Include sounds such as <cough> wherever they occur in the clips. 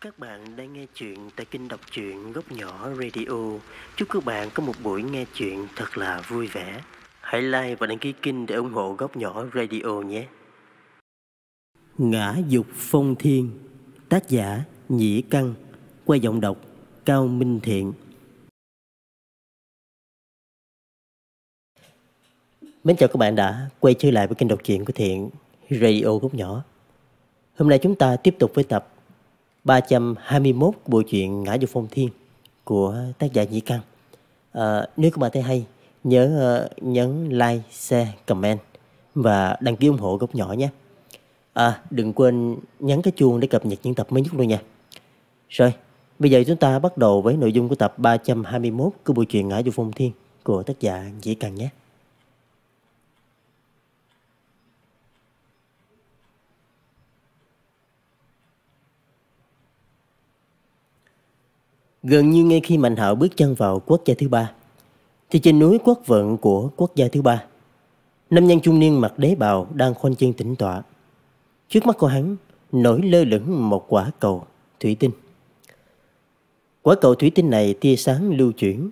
Các bạn đang nghe chuyện tại kênh đọc truyện góc nhỏ radio. Chúc các bạn có một buổi nghe chuyện thật là vui vẻ. Hãy like và đăng ký kênh để ủng hộ góc nhỏ radio nhé. Ngã dục phong thiên Tác giả Nhĩ Căn Qua giọng đọc Cao Minh Thiện Mến chào các bạn đã quay trở lại với kênh đọc truyện của Thiện Radio Góc Nhỏ Hôm nay chúng ta tiếp tục với tập 321 của bộ truyện Ngã vô Phong Thiên của tác giả Nhĩ Căn. À, nếu các bạn thấy hay, nhớ uh, nhấn like, share, comment và đăng ký ủng hộ góc nhỏ nhé. À, đừng quên nhấn cái chuông để cập nhật những tập mới nhất luôn nha. Rồi, bây giờ chúng ta bắt đầu với nội dung của tập 321 của bộ truyện Ngã vô Phong Thiên của tác giả Nhĩ Căn nhé. Gần như ngay khi Mạnh Hạo bước chân vào quốc gia thứ ba, thì trên núi quốc vận của quốc gia thứ ba, nam nhân trung niên mặc đế bào đang khoanh chân tĩnh tọa. Trước mắt của hắn nổi lơ lửng một quả cầu thủy tinh. Quả cầu thủy tinh này tia sáng lưu chuyển.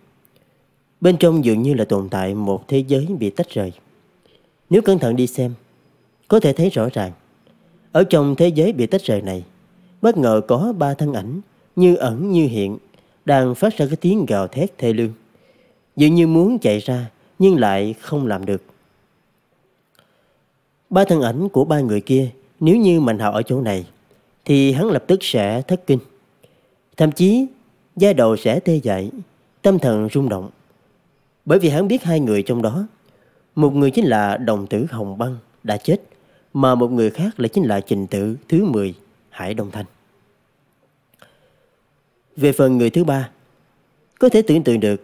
Bên trong dường như là tồn tại một thế giới bị tách rời. Nếu cẩn thận đi xem, có thể thấy rõ ràng. Ở trong thế giới bị tách rời này, bất ngờ có ba thân ảnh như ẩn như hiện đang phát ra cái tiếng gào thét thê lương. Dường như muốn chạy ra nhưng lại không làm được. Ba thân ảnh của ba người kia nếu như Mạnh Hạo ở chỗ này thì hắn lập tức sẽ thất kinh. Thậm chí da đầu sẽ tê dại, tâm thần rung động. Bởi vì hắn biết hai người trong đó, một người chính là đồng tử Hồng Băng đã chết, mà một người khác lại chính là trình tử thứ 10 Hải Đông Thanh. Về phần người thứ ba, có thể tưởng tượng được,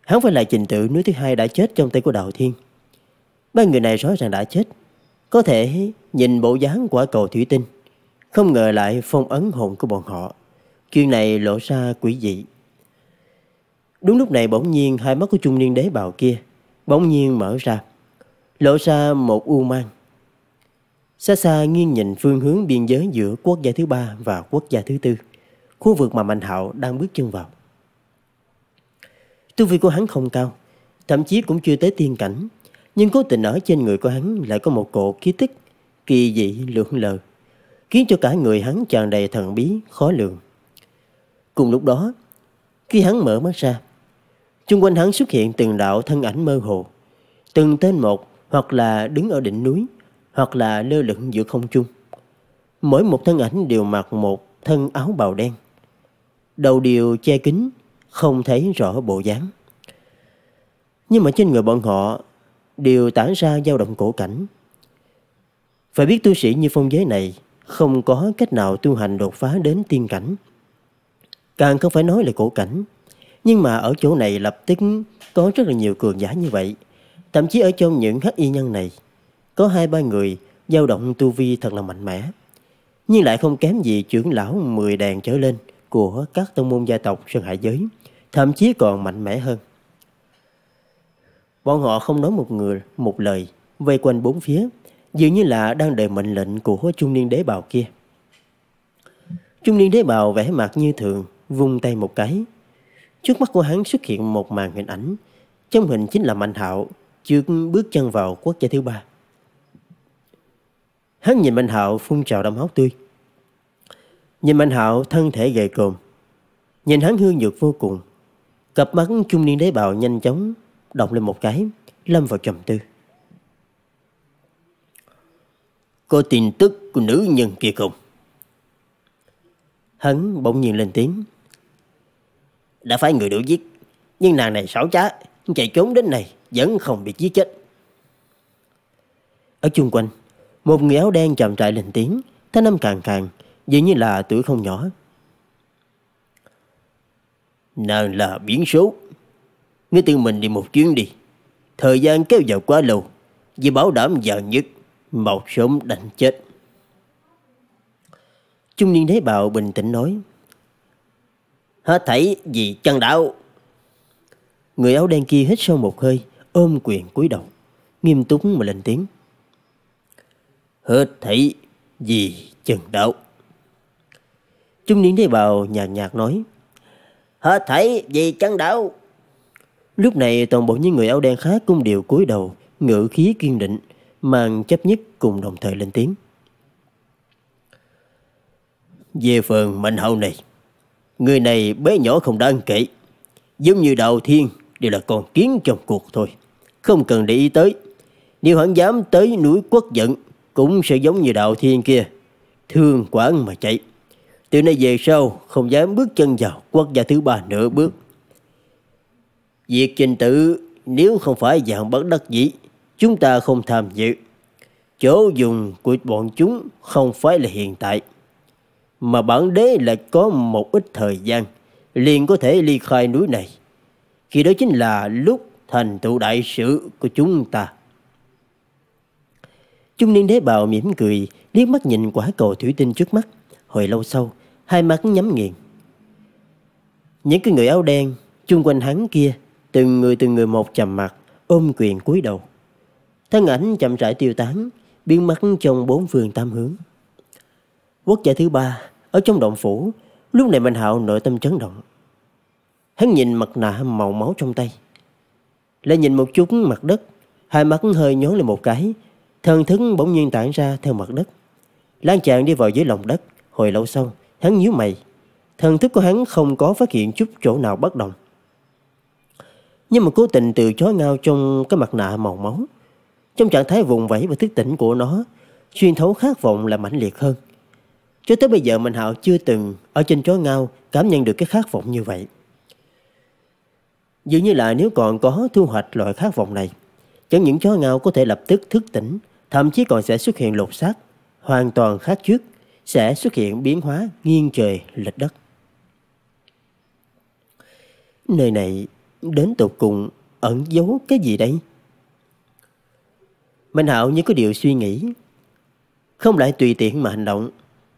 hắn phải là trình tự núi thứ hai đã chết trong tay của Đạo Thiên. Ba người này rõ ràng đã chết, có thể nhìn bộ dáng quả cầu thủy tinh, không ngờ lại phong ấn hồn của bọn họ. Chuyện này lộ ra quỷ dị. Đúng lúc này bỗng nhiên hai mắt của trung niên đế bào kia bỗng nhiên mở ra, lộ ra một u mang. Xa xa nghiêng nhìn phương hướng biên giới giữa quốc gia thứ ba và quốc gia thứ tư khu vực mà Mạnh Hạo đang bước chân vào. Tu vi của hắn không cao, thậm chí cũng chưa tới tiên cảnh, nhưng cố tình ở trên người của hắn lại có một cổ khí tức kỳ dị lượn lờ, khiến cho cả người hắn tràn đầy thần bí khó lường. Cùng lúc đó, khi hắn mở mắt ra, xung quanh hắn xuất hiện từng đạo thân ảnh mơ hồ, từng tên một hoặc là đứng ở đỉnh núi, hoặc là lơ lửng giữa không trung. Mỗi một thân ảnh đều mặc một thân áo bào đen, đầu điều che kính không thấy rõ bộ dáng. Nhưng mà trên người bọn họ đều tản ra dao động cổ cảnh. Phải biết tu sĩ như phong giới này không có cách nào tu hành đột phá đến tiên cảnh. Càng không phải nói là cổ cảnh. Nhưng mà ở chỗ này lập tức có rất là nhiều cường giả như vậy. Thậm chí ở trong những hắc y nhân này, có hai ba người dao động tu vi thật là mạnh mẽ. Nhưng lại không kém gì trưởng lão 10 đàn trở lên của các tông môn gia tộc Sơn Hải Giới, thậm chí còn mạnh mẽ hơn. Bọn họ không nói một người, một lời, vây quanh bốn phía, dường như là đang đợi mệnh lệnh của trung niên đế bào kia. Trung niên đế bào vẻ mặt như thường, vung tay một cái. Trước mắt của hắn xuất hiện một màn hình ảnh, trong hình chính là Mạnh Hạo chưa bước chân vào quốc gia thứ ba. Hắn nhìn Mạnh Hạo phun trào đâm hóc tươi. Nhìn Mạnh Hạo thân thể gầy cồn. Nhìn hắn hương nhược vô cùng. Cặp mắt trung niên đế bào nhanh chóng động lên một cái, lâm vào trầm tư. Có tin tức của nữ nhân kia không? Hắn bỗng nhiên lên tiếng. Đã phải người đủ giết, nhưng nàng này xảo trá, chạy trốn đến này vẫn không bị giết chết. Ở chung quanh, một người áo đen chậm trại lên tiếng, thanh âm càng càng, dĩ nhiên là tuổi không nhỏ. Nàng là biến số. Ngươi tự mình đi một chuyến đi. Thời gian kéo dài quá lâu. Vì bảo đảm giàu nhất, màu sớm đành chết. Trung niên thấy bào bình tĩnh nói. Hết thảy vì chân đạo. Người áo đen kia hít sâu một hơi, ôm quyền cúi đầu, nghiêm túc mà lên tiếng. Hết thảy vì chân đạo. Trung niên đế bào nhạt nhạt nói. Hết thảy vì chân đạo. Lúc này toàn bộ những người áo đen khác cũng đều cúi đầu, ngữ khí kiên định, mang chấp nhất cùng đồng thời lên tiếng. Về phần mạnh hậu này, người này bé nhỏ không đáng kể. Giống như đạo thiên đều là con kiến trong cuộc thôi. Không cần để ý tới. Nếu hắn dám tới núi quốc giận cũng sẽ giống như đạo thiên kia. Thương quán mà chạy. Từ nay về sau không dám bước chân vào quốc gia thứ ba nửa bước. Việc trình tự nếu không phải dạng bất đắc dĩ, chúng ta không tham dự. Chỗ dùng của bọn chúng không phải là hiện tại, mà bản đế lại có một ít thời gian liền có thể ly khai núi này. Khi đó chính là lúc thành tựu đại sự của chúng ta. Trung niên đế bào mỉm cười, liếc mắt nhìn quả cầu thủy tinh trước mắt. Hồi lâu sau, hai mắt nhắm nghiền. Những cái người áo đen chung quanh hắn kia, từng người từng người một chầm mặt, ôm quyền cúi đầu. Thân ảnh chậm rãi tiêu tán, biến mất trong bốn phương tam hướng. Quốc gia thứ ba, ở trong động phủ, lúc này Mạnh Hạo nội tâm chấn động. Hắn nhìn mặt nạ màu máu trong tay. Lại nhìn một chút mặt đất, hai mắt hơi nhón lên một cái, thân thức bỗng nhiên tản ra theo mặt đất. Lan tràn đi vào dưới lòng đất, hồi lâu sau, Hắn nhíu mày, thần thức của hắn không có phát hiện chút chỗ nào bất đồng. Nhưng mà cố tình từ chó ngao trong cái mặt nạ màu máu. Trong trạng thái vùng vẫy và thức tỉnh của nó, xuyên thấu khát vọng là mãnh liệt hơn. Cho tới bây giờ Mạnh Hạo chưa từng ở trên chó ngao cảm nhận được cái khát vọng như vậy. Dường như là nếu còn có thu hoạch loại khát vọng này, chẳng những chó ngao có thể lập tức thức tỉnh, thậm chí còn sẽ xuất hiện lột xác, hoàn toàn khác trước sẽ xuất hiện biến hóa nghiêng trời lệch đất. Nơi này đến tột cùng ẩn giấu cái gì đây? Minh Hạo như có điều suy nghĩ, không lại tùy tiện mà hành động,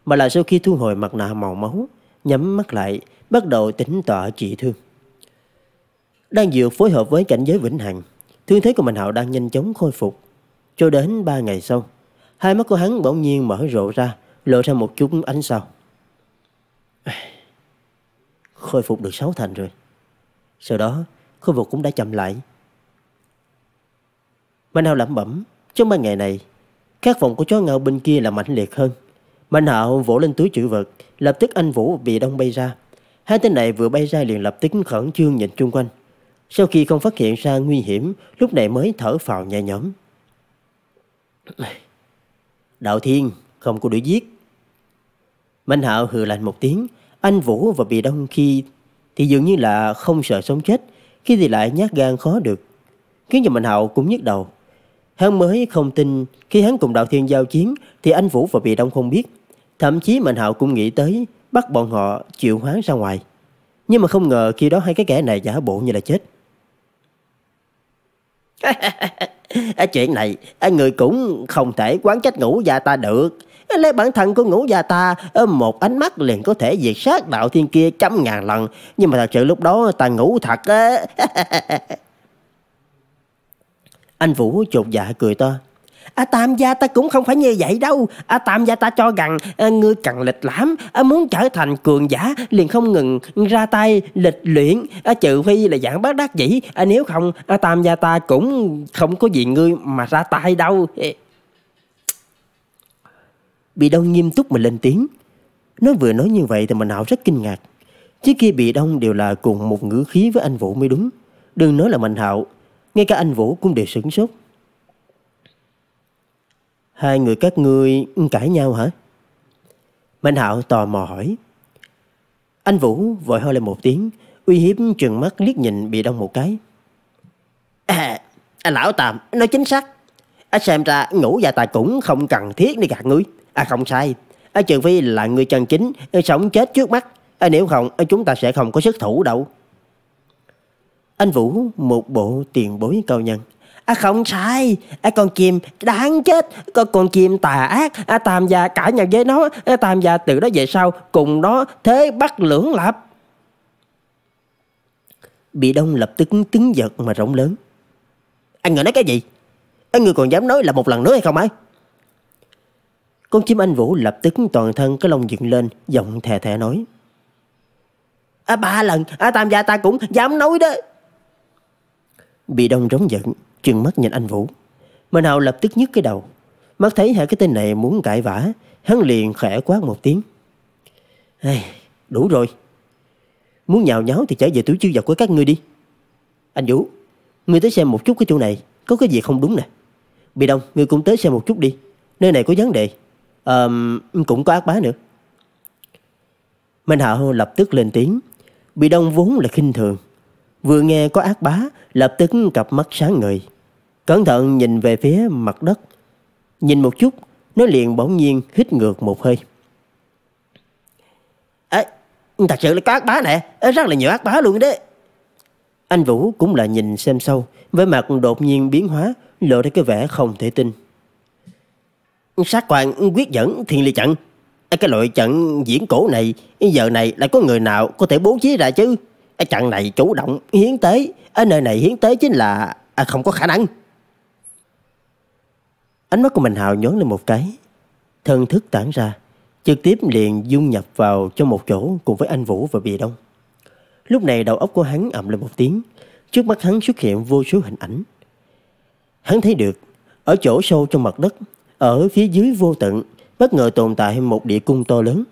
mà là sau khi thu hồi mặt nạ màu máu, nhắm mắt lại, bắt đầu tính tọa trị thương. Đang dựa phối hợp với cảnh giới vĩnh hằng, thương thế của Minh Hạo đang nhanh chóng khôi phục. Cho đến ba ngày sau, hai mắt của hắn bỗng nhiên mở rộ ra, lộ ra một chút ánh sao. Khôi phục được sáu thành rồi. Sau đó, khôi phục cũng đã chậm lại. Mạnh Hạo lẩm bẩm, trong ba ngày này, các vọng của chó ngao bên kia là mạnh liệt hơn. Mạnh Hạo vỗ lên túi chữ vật, lập tức anh Vũ bị đông bay ra. Hai tên này vừa bay ra liền lập tức khẩn trương nhìn chung quanh. Sau khi không phát hiện ra nguy hiểm, lúc này mới thở phào nhẹ nhõm. Đạo Thiên, không có đuổi giết. Mạnh hạo hừ lạnh một tiếng, anh Vũ và Bì Đông khi thì dường như là không sợ sống chết, khi thì lại nhát gan khó được. Khiến cho Mạnh hạo cũng nhức đầu. Hắn mới không tin khi hắn cùng đạo thiên giao chiến thì anh Vũ và Bì Đông không biết. Thậm chí Mạnh hạo cũng nghĩ tới bắt bọn họ chịu hoán ra ngoài. Nhưng mà không ngờ khi đó hai cái kẻ này giả bộ như là chết. <laughs> Chuyện này người cũng không thể quán trách ngũ gia ta được Lấy bản thân của ngũ già ta Một ánh mắt liền có thể diệt sát đạo thiên kia trăm ngàn lần Nhưng mà thật sự lúc đó ta ngủ thật á <laughs> Anh Vũ chột dạ cười to À, tam gia ta cũng không phải như vậy đâu à, Tam gia ta cho rằng à, Ngươi cần lịch lãm à, Muốn trở thành cường giả Liền không ngừng ra tay lịch luyện à, Trừ phi là giảng bác đắc dĩ à, Nếu không à, Tam gia ta cũng không có gì ngươi Mà ra tay đâu <laughs> Bị đông nghiêm túc mà lên tiếng. Nó vừa nói như vậy thì mà hảo rất kinh ngạc. Trước kia bị đông đều là cùng một ngữ khí với anh Vũ mới đúng. Đừng nói là Mạnh Hạo, ngay cả anh Vũ cũng đều sửng sốt. Hai người các ngươi cãi nhau hả? Mạnh Hạo tò mò hỏi. Anh Vũ vội ho lên một tiếng, uy hiếp trừng mắt liếc nhìn bị đông một cái. À, anh lão tạm, nói chính xác. Anh xem ra ngủ và tài cũng không cần thiết để cả ngươi. À không sai à, Trừ phi là người chân chính Sống chết trước mắt à, Nếu không chúng ta sẽ không có sức thủ đâu Anh Vũ một bộ tiền bối cầu nhân À không sai à, Con chim đáng chết Con, con chim tà ác à, Tàm già cả nhà với nó à, Tàm già từ đó về sau Cùng nó thế bắt lưỡng lập Bị đông lập tức tiếng giật mà rộng lớn Anh à, nói cái gì Anh người còn dám nói là một lần nữa hay không ấy con chim anh Vũ lập tức toàn thân cái lông dựng lên, giọng thè thè nói. À, ba lần, à, tam gia ta cũng dám nói đó. Bị đông rống giận, trừng mắt nhìn anh Vũ. minh hào lập tức nhức cái đầu. Mắt thấy hai cái tên này muốn cãi vã, hắn liền khẽ quát một tiếng. Hey, đủ rồi. Muốn nhào nháo thì trở về túi chư vật của các ngươi đi. Anh Vũ, ngươi tới xem một chút cái chỗ này, có cái gì không đúng nè. Bị đông, ngươi cũng tới xem một chút đi. Nơi này có vấn đề, um, cũng có ác bá nữa. Minh Hạo lập tức lên tiếng. Bị đông vốn là khinh thường. Vừa nghe có ác bá, lập tức cặp mắt sáng ngời. Cẩn thận nhìn về phía mặt đất. Nhìn một chút, nó liền bỗng nhiên hít ngược một hơi. À, thật sự là có ác bá nè, rất là nhiều ác bá luôn đấy. Anh Vũ cũng là nhìn xem sâu, với mặt đột nhiên biến hóa, lộ ra cái vẻ không thể tin. Sát quan quyết dẫn thiên ly trận Cái loại trận diễn cổ này Giờ này lại có người nào có thể bố trí ra chứ Trận này chủ động hiến tế Ở nơi này hiến tế chính là à, Không có khả năng Ánh mắt của mình hào nhón lên một cái Thân thức tản ra Trực tiếp liền dung nhập vào trong một chỗ Cùng với anh Vũ và Bì Đông Lúc này đầu óc của hắn ầm lên một tiếng Trước mắt hắn xuất hiện vô số hình ảnh Hắn thấy được Ở chỗ sâu trong mặt đất ở phía dưới vô tận bất ngờ tồn tại một địa cung to lớn.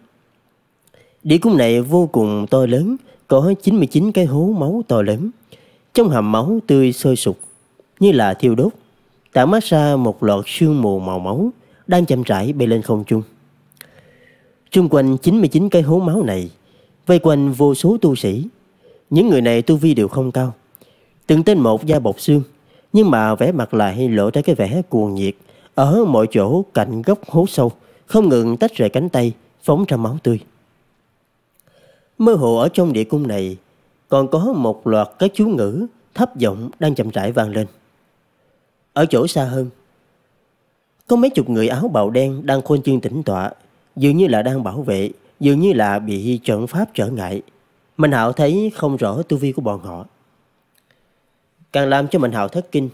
Địa cung này vô cùng to lớn, có 99 cái hố máu to lớn. Trong hầm máu tươi sôi sục như là thiêu đốt, tạo mát ra một loạt sương mù màu máu đang chậm rãi bay lên không trung. Trung quanh 99 cái hố máu này vây quanh vô số tu sĩ. Những người này tu vi đều không cao, từng tên một da bọc xương, nhưng mà vẻ mặt lại lộ ra cái vẻ cuồng nhiệt ở mọi chỗ cạnh gốc hố sâu, không ngừng tách rời cánh tay, phóng ra máu tươi. Mơ hồ ở trong địa cung này, còn có một loạt các chú ngữ thấp giọng đang chậm rãi vang lên. Ở chỗ xa hơn, có mấy chục người áo bào đen đang khôn chương tĩnh tọa, dường như là đang bảo vệ, dường như là bị trận pháp trở ngại. mình Hạo thấy không rõ tư vi của bọn họ. Càng làm cho mình Hạo thất kinh,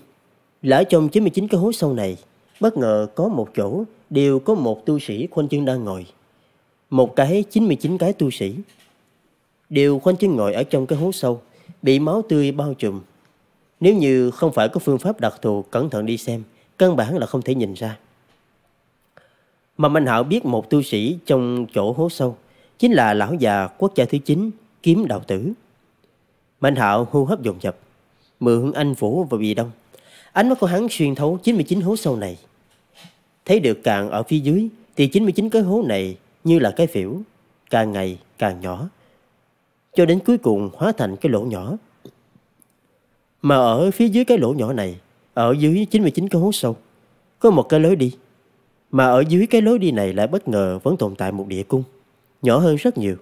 lỡ trong 99 cái hố sâu này, bất ngờ có một chỗ đều có một tu sĩ khoanh chân đang ngồi. Một cái 99 cái tu sĩ. Đều khoanh chân ngồi ở trong cái hố sâu, bị máu tươi bao trùm. Nếu như không phải có phương pháp đặc thù cẩn thận đi xem, căn bản là không thể nhìn ra. Mà Minh Hảo biết một tu sĩ trong chỗ hố sâu, chính là lão già quốc gia thứ 9, kiếm đạo tử. minh Hạo hô hấp dồn dập, mượn anh vũ và bị đông. Ánh mắt của hắn xuyên thấu 99 hố sâu này, Thấy được càng ở phía dưới thì 99 cái hố này như là cái phỉu, càng ngày càng nhỏ, cho đến cuối cùng hóa thành cái lỗ nhỏ. Mà ở phía dưới cái lỗ nhỏ này, ở dưới 99 cái hố sâu, có một cái lối đi. Mà ở dưới cái lối đi này lại bất ngờ vẫn tồn tại một địa cung, nhỏ hơn rất nhiều,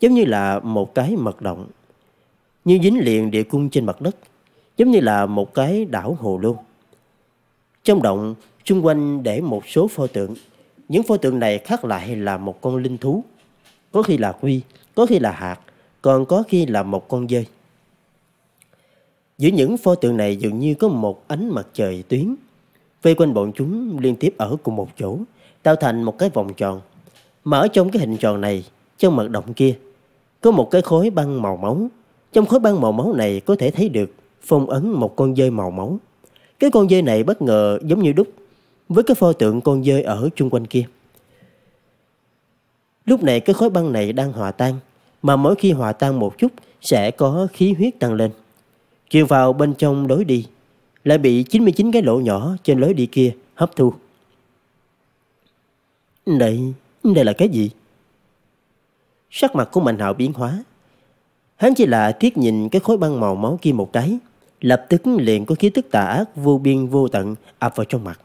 giống như là một cái mật động. Như dính liền địa cung trên mặt đất, giống như là một cái đảo hồ luôn Trong động Xung quanh để một số pho tượng. Những pho tượng này khác lại là một con linh thú. Có khi là quy, có khi là hạt, còn có khi là một con dơi. Giữa những pho tượng này dường như có một ánh mặt trời tuyến. Vây quanh bọn chúng liên tiếp ở cùng một chỗ, tạo thành một cái vòng tròn. Mà ở trong cái hình tròn này, trong mặt động kia, có một cái khối băng màu máu. Trong khối băng màu máu này có thể thấy được phong ấn một con dơi màu máu. Cái con dơi này bất ngờ giống như đúc với cái pho tượng con dơi ở chung quanh kia. Lúc này cái khối băng này đang hòa tan, mà mỗi khi hòa tan một chút sẽ có khí huyết tăng lên. Chiều vào bên trong lối đi, lại bị 99 cái lỗ nhỏ trên lối đi kia hấp thu. Đây, đây là cái gì? Sắc mặt của Mạnh Hạo biến hóa. Hắn chỉ là thiết nhìn cái khối băng màu máu kia một cái, lập tức liền có khí tức tà ác vô biên vô tận ập vào trong mặt.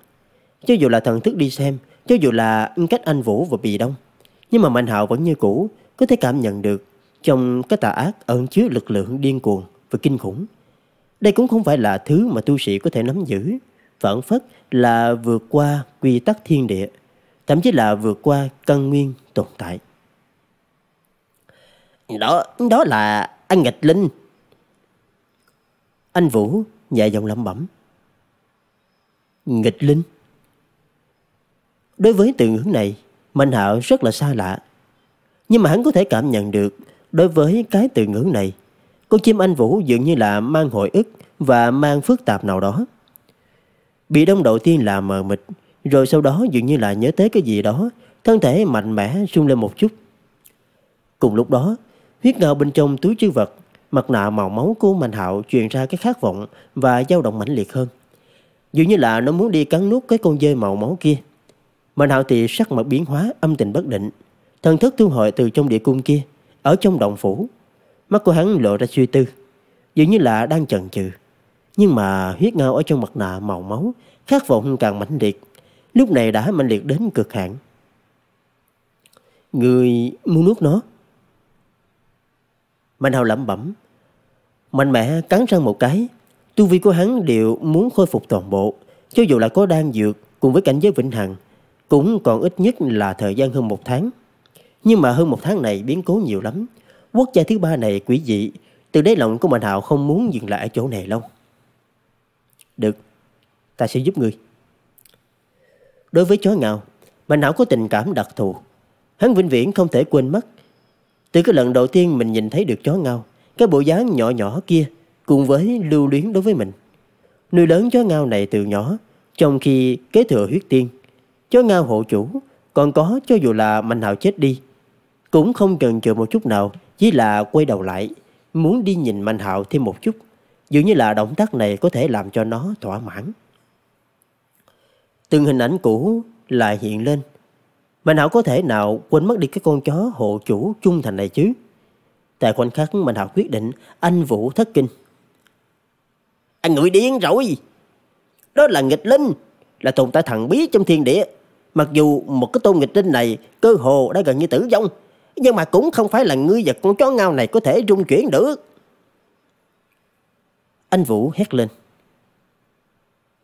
Cho dù là thần thức đi xem, cho dù là cách anh Vũ và Bì Đông, nhưng mà Mạnh Hạo vẫn như cũ, có thể cảm nhận được trong cái tà ác ẩn chứa lực lượng điên cuồng và kinh khủng. Đây cũng không phải là thứ mà tu sĩ có thể nắm giữ, phản phất là vượt qua quy tắc thiên địa, thậm chí là vượt qua căn nguyên tồn tại. Đó, đó là anh nghịch linh. Anh Vũ nhẹ giọng lẩm bẩm. Nghịch linh? Đối với từ ngữ này, Mạnh Hạo rất là xa lạ. Nhưng mà hắn có thể cảm nhận được, đối với cái từ ngữ này, con chim anh Vũ dường như là mang hồi ức và mang phức tạp nào đó. Bị đông đầu tiên là mờ mịt, rồi sau đó dường như là nhớ tới cái gì đó, thân thể mạnh mẽ rung lên một chút. Cùng lúc đó, huyết ngào bên trong túi chư vật, mặt nạ màu máu của Mạnh Hạo truyền ra cái khát vọng và dao động mãnh liệt hơn. Dường như là nó muốn đi cắn nuốt cái con dê màu máu kia. Mạnh hạo thì sắc mặt biến hóa âm tình bất định Thần thức thu hồi từ trong địa cung kia Ở trong động phủ Mắt của hắn lộ ra suy tư Dường như là đang chần chừ Nhưng mà huyết ngao ở trong mặt nạ màu máu Khát vọng càng mãnh liệt Lúc này đã mãnh liệt đến cực hạn Người muốn nuốt nó Mạnh hạo lẩm bẩm Mạnh mẽ cắn răng một cái Tu vi của hắn đều muốn khôi phục toàn bộ Cho dù là có đan dược Cùng với cảnh giới vĩnh hằng cũng còn ít nhất là thời gian hơn một tháng. Nhưng mà hơn một tháng này biến cố nhiều lắm. Quốc gia thứ ba này quý vị, từ đáy lòng của Mạnh Hạo không muốn dừng lại ở chỗ này lâu. Được, ta sẽ giúp ngươi. Đối với chó ngào, Mạnh Hạo có tình cảm đặc thù. Hắn vĩnh viễn không thể quên mất. Từ cái lần đầu tiên mình nhìn thấy được chó ngao, cái bộ dáng nhỏ nhỏ kia cùng với lưu luyến đối với mình. Nuôi lớn chó ngao này từ nhỏ, trong khi kế thừa huyết tiên, chó ngao hộ chủ, còn có cho dù là Mạnh Hạo chết đi. Cũng không cần chờ một chút nào, chỉ là quay đầu lại, muốn đi nhìn Mạnh Hạo thêm một chút. Dường như là động tác này có thể làm cho nó thỏa mãn. Từng hình ảnh cũ lại hiện lên. Mạnh Hạo có thể nào quên mất đi cái con chó hộ chủ trung thành này chứ? Tại khoảnh khắc Mạnh Hạo quyết định, anh Vũ thất kinh. Anh người điên rồi! Đó là nghịch linh, là tồn tại thần bí trong thiên địa. Mặc dù một cái tôn nghịch linh này cơ hồ đã gần như tử vong, nhưng mà cũng không phải là ngươi và con chó ngao này có thể rung chuyển được. Anh Vũ hét lên.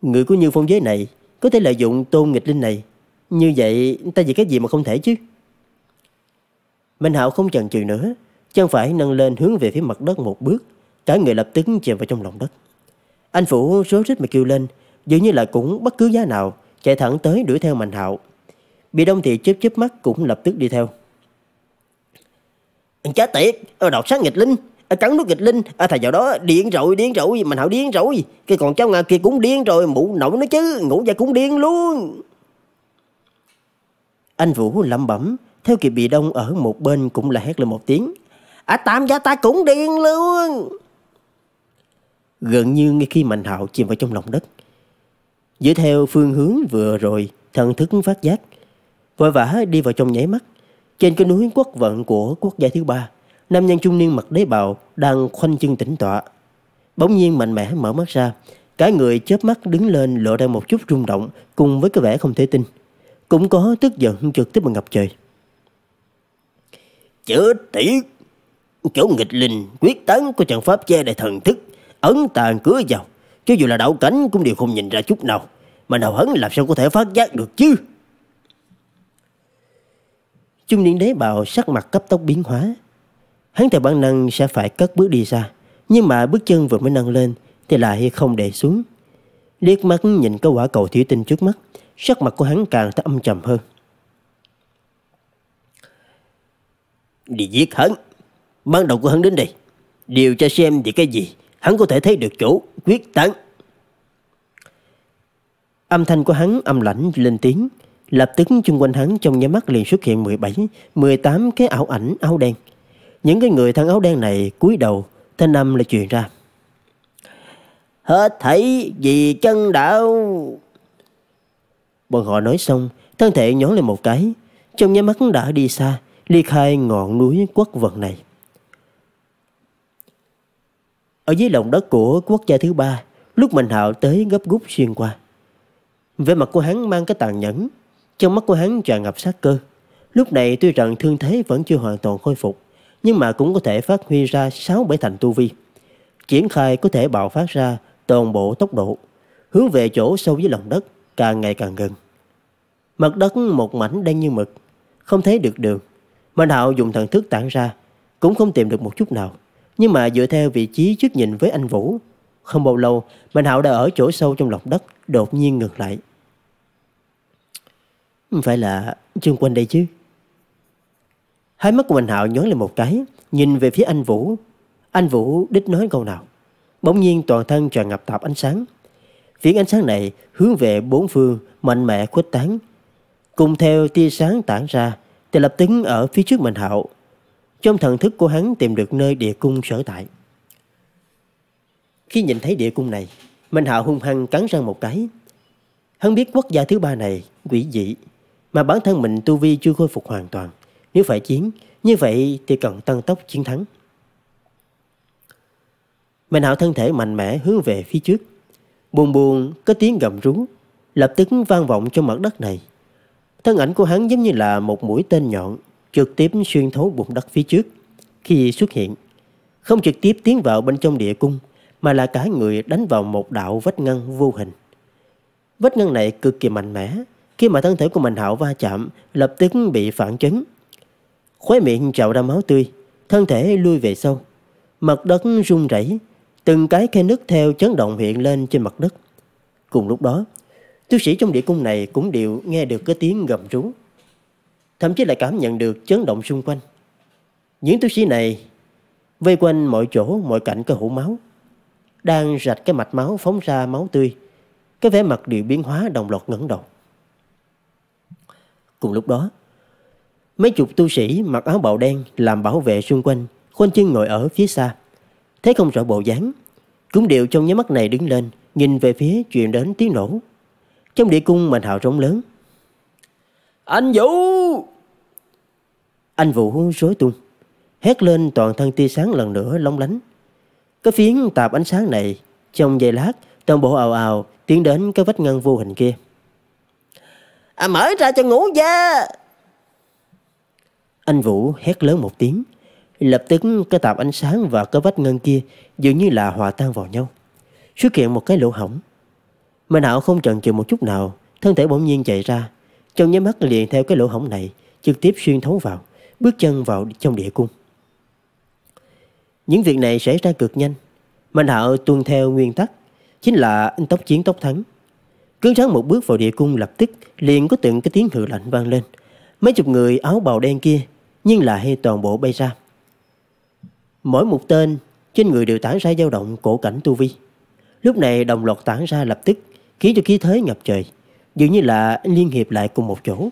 Người của Như Phong Giới này có thể lợi dụng tôn nghịch linh này. Như vậy ta vì cái gì mà không thể chứ? Minh Hạo không chần chừ nữa, chân phải nâng lên hướng về phía mặt đất một bước, cả người lập tức chìm vào trong lòng đất. Anh Vũ rối rít mà kêu lên, dường như là cũng bất cứ giá nào chạy thẳng tới đuổi theo Mạnh Hạo. Bị Đông Thị chớp chớp mắt cũng lập tức đi theo. anh Chá tiệt, ờ, đọc sát nghịch linh, ờ, cắn nút nghịch linh, à, thầy vào đó điên rồi, điên rồi, Mạnh Hạo điên rồi. Cái còn cháu ngà kia cũng điên rồi, mụ nổi nó chứ, ngủ dậy cũng điên luôn. Anh Vũ lẩm bẩm, theo kịp bị đông ở một bên cũng là hét lên một tiếng. À tam gia ta cũng điên luôn. Gần như ngay khi Mạnh Hạo chìm vào trong lòng đất, Dựa theo phương hướng vừa rồi, thần thức phát giác, vội vã đi vào trong nháy mắt. Trên cái núi quốc vận của quốc gia thứ ba, nam nhân trung niên mặc đế bào đang khoanh chân tĩnh tọa. Bỗng nhiên mạnh mẽ mở mắt ra, cái người chớp mắt đứng lên lộ ra một chút rung động cùng với cái vẻ không thể tin. Cũng có tức giận trực tiếp bằng ngập trời. Chữ tiết, chỗ nghịch linh quyết tán của trận pháp che đại thần thức, ấn tàn cửa vào Chứ dù là đạo cảnh cũng đều không nhìn ra chút nào Mà nào hấn làm sao có thể phát giác được chứ Trung niên đế bào sắc mặt cấp tốc biến hóa Hắn theo bản năng sẽ phải cất bước đi xa Nhưng mà bước chân vừa mới nâng lên Thì lại không để xuống Liếc mắt nhìn cái quả cầu thủy tinh trước mắt Sắc mặt của hắn càng thêm âm trầm hơn Đi giết hắn Ban đầu của hắn đến đây Điều cho xem thì cái gì hắn có thể thấy được chỗ quyết tán. Âm thanh của hắn âm lãnh lên tiếng, lập tức chung quanh hắn trong nháy mắt liền xuất hiện 17, 18 cái ảo ảnh áo đen. Những cái người thân áo đen này cúi đầu, thanh âm lại truyền ra. Hết thấy vì chân đạo. Bọn họ nói xong, thân thể nhón lên một cái, trong nháy mắt đã đi xa, ly khai ngọn núi quốc vận này ở dưới lòng đất của quốc gia thứ ba lúc Mạnh Hạo tới gấp gút xuyên qua. Vẻ mặt của hắn mang cái tàn nhẫn, trong mắt của hắn tràn ngập sát cơ. Lúc này tuy rằng thương thế vẫn chưa hoàn toàn khôi phục, nhưng mà cũng có thể phát huy ra sáu bảy thành tu vi. Triển khai có thể bạo phát ra toàn bộ tốc độ, hướng về chỗ sâu dưới lòng đất càng ngày càng gần. Mặt đất một mảnh đen như mực, không thấy được đường. Mạnh Hạo dùng thần thức tản ra, cũng không tìm được một chút nào. Nhưng mà dựa theo vị trí trước nhìn với anh Vũ, không bao lâu Mạnh Hạo đã ở chỗ sâu trong lòng đất, đột nhiên ngược lại. Phải là Trương Quân đây chứ? Hai mắt của Mạnh Hạo nhón lên một cái, nhìn về phía anh Vũ. Anh Vũ đích nói câu nào? Bỗng nhiên toàn thân tràn ngập tạp ánh sáng. Phiến ánh sáng này hướng về bốn phương mạnh mẽ khuếch tán. Cùng theo tia sáng tản ra, thì lập tính ở phía trước Mạnh Hạo trong thần thức của hắn tìm được nơi địa cung sở tại. Khi nhìn thấy địa cung này, Minh Hạo hung hăng cắn răng một cái. Hắn biết quốc gia thứ ba này quỷ dị, mà bản thân mình tu vi chưa khôi phục hoàn toàn. Nếu phải chiến, như vậy thì cần tăng tốc chiến thắng. minh hạo thân thể mạnh mẽ hướng về phía trước. Buồn buồn có tiếng gầm rú, lập tức vang vọng trong mặt đất này. Thân ảnh của hắn giống như là một mũi tên nhọn trực tiếp xuyên thấu bụng đất phía trước khi xuất hiện. Không trực tiếp tiến vào bên trong địa cung mà là cả người đánh vào một đạo vách ngăn vô hình. Vách ngăn này cực kỳ mạnh mẽ, khi mà thân thể của Mạnh Hạo va chạm lập tức bị phản chấn. Khóe miệng trào ra máu tươi, thân thể lui về sau. Mặt đất rung rẩy, từng cái khe nứt theo chấn động hiện lên trên mặt đất. Cùng lúc đó, tu sĩ trong địa cung này cũng đều nghe được cái tiếng gầm rú thậm chí là cảm nhận được chấn động xung quanh. Những tu sĩ này vây quanh mọi chỗ, mọi cạnh cơ hữu máu, đang rạch cái mạch máu phóng ra máu tươi, cái vẻ mặt đều biến hóa đồng loạt ngẩng đầu. Cùng lúc đó, mấy chục tu sĩ mặc áo bào đen làm bảo vệ xung quanh, khoanh chân ngồi ở phía xa. Thấy không rõ bộ dáng, cũng đều trong nháy mắt này đứng lên, nhìn về phía truyền đến tiếng nổ. Trong địa cung màn hào rống lớn, anh Vũ! Anh Vũ rối tung, hét lên toàn thân tia sáng lần nữa long lánh. Cái phiến tạp ánh sáng này, trong giây lát, toàn bộ ào ào tiến đến cái vách ngăn vô hình kia. À mở ra cho ngủ ra! Anh Vũ hét lớn một tiếng, lập tức cái tạp ánh sáng và cái vách ngăn kia dường như là hòa tan vào nhau, xuất hiện một cái lỗ hổng. Mạnh não không chần chừ một chút nào, thân thể bỗng nhiên chạy ra, trong nháy mắt liền theo cái lỗ hổng này, trực tiếp xuyên thấu vào, bước chân vào trong địa cung. Những việc này xảy ra cực nhanh. Mạnh Hạo tuân theo nguyên tắc, chính là tốc chiến tốc thắng. Cứng rắn một bước vào địa cung lập tức liền có từng cái tiếng hự lạnh vang lên. Mấy chục người áo bào đen kia nhưng lại toàn bộ bay ra. Mỗi một tên trên người đều tản ra dao động cổ cảnh tu vi. Lúc này đồng loạt tản ra lập tức khiến cho khí thế ngập trời dường như là liên hiệp lại cùng một chỗ,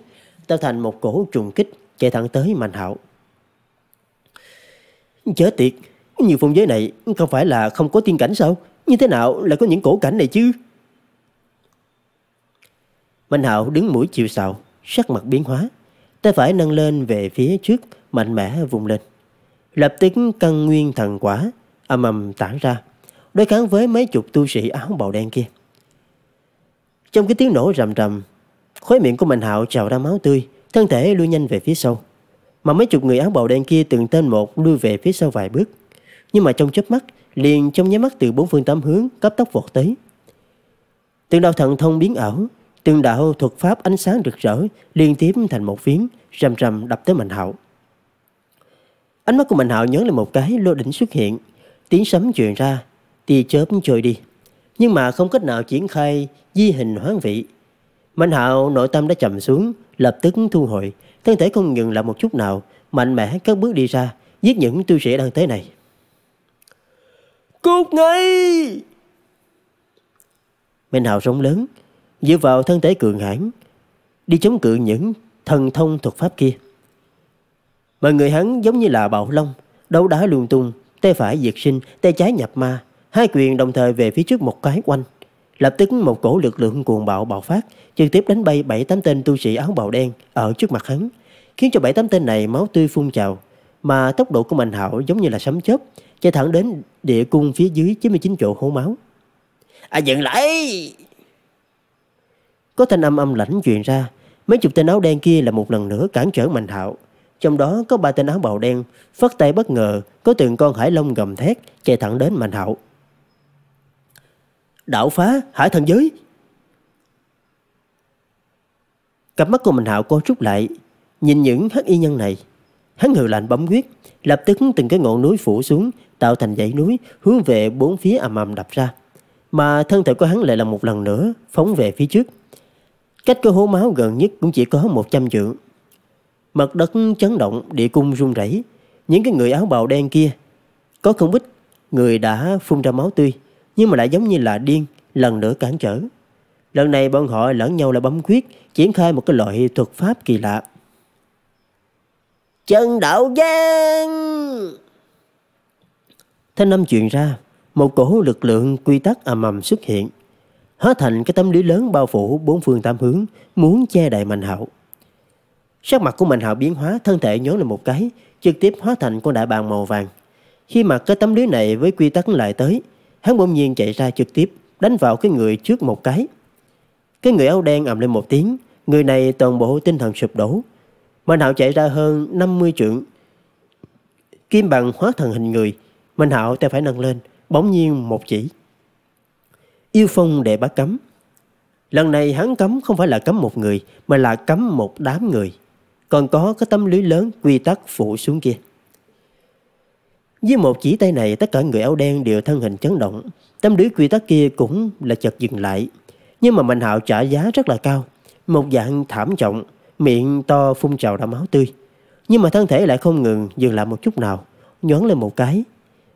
tạo thành một cổ trùng kích chạy thẳng tới Mạnh Hạo. Chớ tiệt, nhiều phong giới này không phải là không có tiên cảnh sao? Như thế nào lại có những cổ cảnh này chứ? Mạnh Hạo đứng mũi chịu sào, sắc mặt biến hóa, tay phải nâng lên về phía trước, mạnh mẽ vùng lên. Lập tức căn nguyên thần quả âm ầm tản ra, đối kháng với mấy chục tu sĩ áo bào đen kia. Trong cái tiếng nổ rầm rầm, khóe miệng của Mạnh Hạo trào ra máu tươi, thân thể lui nhanh về phía sau. Mà mấy chục người áo bào đen kia từng tên một lui về phía sau vài bước. Nhưng mà trong chớp mắt, liền trong nháy mắt từ bốn phương tám hướng cấp tốc vọt tới. Từng đạo thần thông biến ảo, từng đạo thuật pháp ánh sáng rực rỡ liên tiếp thành một phiến, rầm rầm đập tới Mạnh Hạo. Ánh mắt của Mạnh Hạo nhớ lại một cái lô đỉnh xuất hiện, tiếng sấm truyền ra, tia chớp trôi đi nhưng mà không cách nào triển khai di hình hoán vị. Mạnh hạo nội tâm đã trầm xuống, lập tức thu hồi, thân thể không ngừng lại một chút nào, mạnh mẽ các bước đi ra, giết những tu sĩ đang tới này. Cút ngay! Mạnh hạo rống lớn, dựa vào thân thể cường hãn, đi chống cự những thần thông thuật pháp kia. Mà người hắn giống như là bạo long, đấu đá luồn tung, tay phải diệt sinh, tay trái nhập ma, Hai quyền đồng thời về phía trước một cái quanh. Lập tức một cổ lực lượng cuồng bạo bạo phát, trực tiếp đánh bay bảy tám tên tu sĩ áo bào đen ở trước mặt hắn, khiến cho bảy tám tên này máu tươi phun trào. Mà tốc độ của Mạnh Hạo giống như là sấm chớp, chạy thẳng đến địa cung phía dưới 99 chỗ hố máu. À dừng lại! Có thanh âm âm lãnh truyền ra, mấy chục tên áo đen kia là một lần nữa cản trở Mạnh Hạo. Trong đó có ba tên áo bào đen, phất tay bất ngờ, có từng con hải long gầm thét chạy thẳng đến Mạnh Hạo đảo phá hải thần giới Cặp mắt của Mạnh Hạo co rút lại Nhìn những hắc y nhân này Hắn hừ lạnh bấm quyết Lập tức từng cái ngọn núi phủ xuống Tạo thành dãy núi hướng về bốn phía ầm ầm đập ra Mà thân thể của hắn lại là một lần nữa Phóng về phía trước Cách cơ hố máu gần nhất cũng chỉ có 100 trượng Mặt đất chấn động Địa cung rung rẩy Những cái người áo bào đen kia Có không biết Người đã phun ra máu tươi nhưng mà lại giống như là điên, lần nữa cản trở. Lần này bọn họ lẫn nhau lại bấm quyết, triển khai một cái loại thuật pháp kỳ lạ. Chân đạo giang! Thanh năm chuyện ra, một cổ lực lượng quy tắc ầm ầm xuất hiện, hóa thành cái tấm lưới lớn bao phủ bốn phương tám hướng, muốn che đậy Mạnh Hạo. Sắc mặt của Mạnh Hạo biến hóa, thân thể nhón lên một cái, trực tiếp hóa thành con đại bàng màu vàng. Khi mà cái tấm lưới này với quy tắc lại tới, hắn bỗng nhiên chạy ra trực tiếp, đánh vào cái người trước một cái. Cái người áo đen ầm lên một tiếng, người này toàn bộ tinh thần sụp đổ. minh Hạo chạy ra hơn 50 trượng. Kim bằng hóa thần hình người, minh Hạo tay phải nâng lên, bỗng nhiên một chỉ. Yêu phong đệ bá cấm. Lần này hắn cấm không phải là cấm một người, mà là cấm một đám người. Còn có cái tâm lý lớn quy tắc phủ xuống kia. Với một chỉ tay này, tất cả người áo đen đều thân hình chấn động. tâm lý quy tắc kia cũng là chợt dừng lại. Nhưng mà Mạnh Hạo trả giá rất là cao. Một dạng thảm trọng, miệng to phun trào ra máu tươi. Nhưng mà thân thể lại không ngừng dừng lại một chút nào, nhón lên một cái.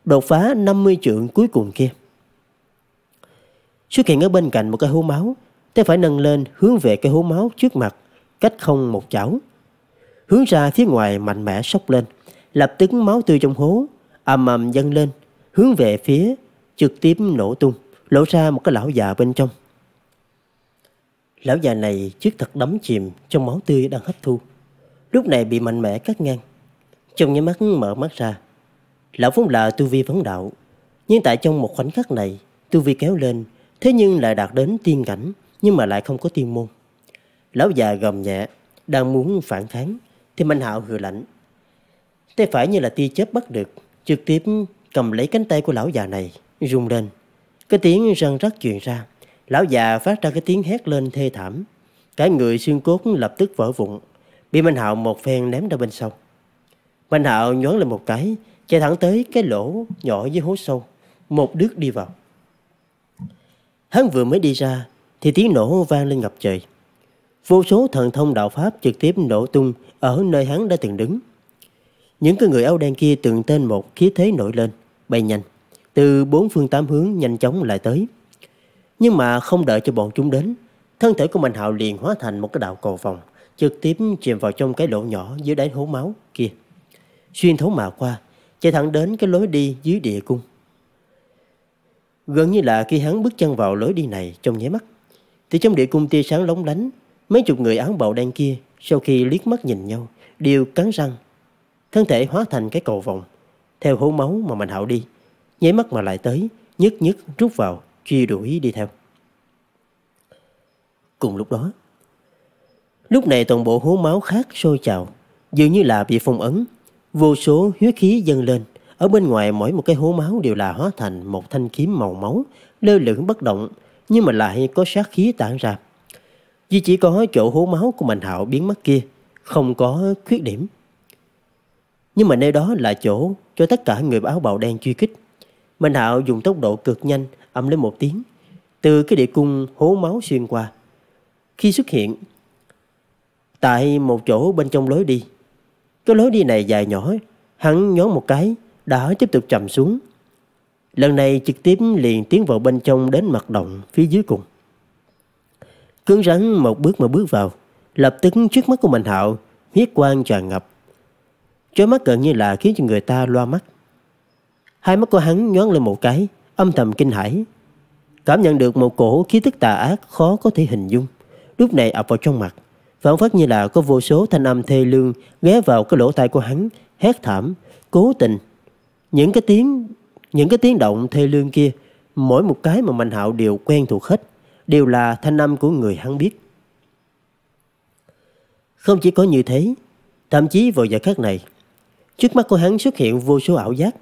Đột phá 50 trượng cuối cùng kia. Xuất hiện ở bên cạnh một cái hố máu, tay phải nâng lên hướng về cái hố máu trước mặt, cách không một chảo. Hướng ra phía ngoài mạnh mẽ sốc lên, lập tức máu tươi trong hố ầm ầm dâng lên, hướng về phía, trực tiếp nổ tung, lộ ra một cái lão già bên trong. Lão già này trước thật đắm chìm trong máu tươi đang hấp thu, lúc này bị mạnh mẽ cắt ngang. Trong nháy mắt mở mắt ra, lão vốn là tu vi vấn đạo, nhưng tại trong một khoảnh khắc này, tu vi kéo lên, thế nhưng lại đạt đến tiên cảnh, nhưng mà lại không có tiên môn. Lão già gầm nhẹ, đang muốn phản kháng, thì mạnh Hạo hừ lạnh. Tay phải như là tia chớp bắt được, Trực tiếp cầm lấy cánh tay của lão già này, rung lên. Cái tiếng răng rắc truyền ra. Lão già phát ra cái tiếng hét lên thê thảm. Cả người xương cốt lập tức vỡ vụn. Bị Minh Hạo một phen ném ra bên sau Minh Hạo nhón lên một cái, chạy thẳng tới cái lỗ nhỏ dưới hố sâu. Một đứt đi vào. Hắn vừa mới đi ra, thì tiếng nổ vang lên ngập trời. Vô số thần thông đạo Pháp trực tiếp nổ tung ở nơi hắn đã từng đứng. Những cái người áo đen kia từng tên một khí thế nổi lên, bay nhanh, từ bốn phương tám hướng nhanh chóng lại tới. Nhưng mà không đợi cho bọn chúng đến, thân thể của Mạnh Hạo liền hóa thành một cái đạo cầu vòng, trực tiếp chìm vào trong cái lỗ nhỏ dưới đáy hố máu kia. Xuyên thấu mà qua, chạy thẳng đến cái lối đi dưới địa cung. Gần như là khi hắn bước chân vào lối đi này trong nháy mắt, thì trong địa cung tia sáng lóng lánh, mấy chục người áo bào đen kia sau khi liếc mắt nhìn nhau, đều cắn răng thân thể hóa thành cái cầu vòng, theo hố máu mà Mạnh Hạo đi, nháy mắt mà lại tới, nhức nhức rút vào, truy đuổi đi theo. Cùng lúc đó, lúc này toàn bộ hố máu khác sôi trào, dường như là bị phong ấn, vô số huyết khí dâng lên, ở bên ngoài mỗi một cái hố máu đều là hóa thành một thanh kiếm màu máu, lơ lửng bất động, nhưng mà lại có sát khí tản ra. Duy chỉ có chỗ hố máu của Mạnh Hạo biến mất kia, không có khuyết điểm. Nhưng mà nơi đó là chỗ cho tất cả người áo bào đen truy kích. Minh Hạo dùng tốc độ cực nhanh âm lên một tiếng từ cái địa cung hố máu xuyên qua. Khi xuất hiện tại một chỗ bên trong lối đi, cái lối đi này dài nhỏ, hắn nhón một cái đã tiếp tục trầm xuống. Lần này trực tiếp liền tiến vào bên trong đến mặt động phía dưới cùng. Cứng rắn một bước mà bước vào, lập tức trước mắt của Minh Hạo, huyết quang tràn ngập, Chói mắt gần như là khiến cho người ta loa mắt Hai mắt của hắn nhón lên một cái Âm thầm kinh hãi Cảm nhận được một cổ khí tức tà ác Khó có thể hình dung Lúc này ập vào trong mặt Phản phất như là có vô số thanh âm thê lương Ghé vào cái lỗ tai của hắn Hét thảm, cố tình Những cái tiếng Những cái tiếng động thê lương kia Mỗi một cái mà Mạnh Hạo đều quen thuộc hết Đều là thanh âm của người hắn biết Không chỉ có như thế Thậm chí vào giờ khắc này Trước mắt của hắn xuất hiện vô số ảo giác,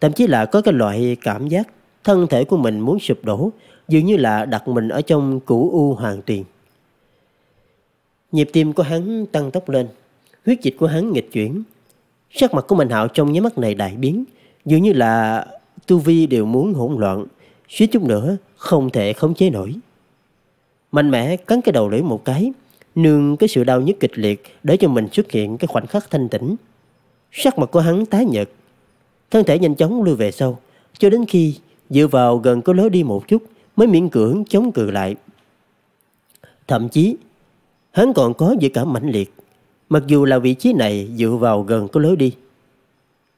thậm chí là có cái loại cảm giác thân thể của mình muốn sụp đổ, dường như là đặt mình ở trong cửu u hoàng tuyền. Nhịp tim của hắn tăng tốc lên, huyết dịch của hắn nghịch chuyển. Sắc mặt của Mạnh Hạo trong nháy mắt này đại biến, dường như là tu vi đều muốn hỗn loạn, suýt chút nữa không thể khống chế nổi. Mạnh mẽ cắn cái đầu lưỡi một cái, nương cái sự đau nhức kịch liệt để cho mình xuất hiện cái khoảnh khắc thanh tĩnh. Sắc mặt của hắn tái nhợt, thân thể nhanh chóng lùi về sau, cho đến khi dựa vào gần có lối đi một chút mới miễn cưỡng chống cự lại. Thậm chí, hắn còn có dự cảm mãnh liệt, mặc dù là vị trí này dựa vào gần có lối đi.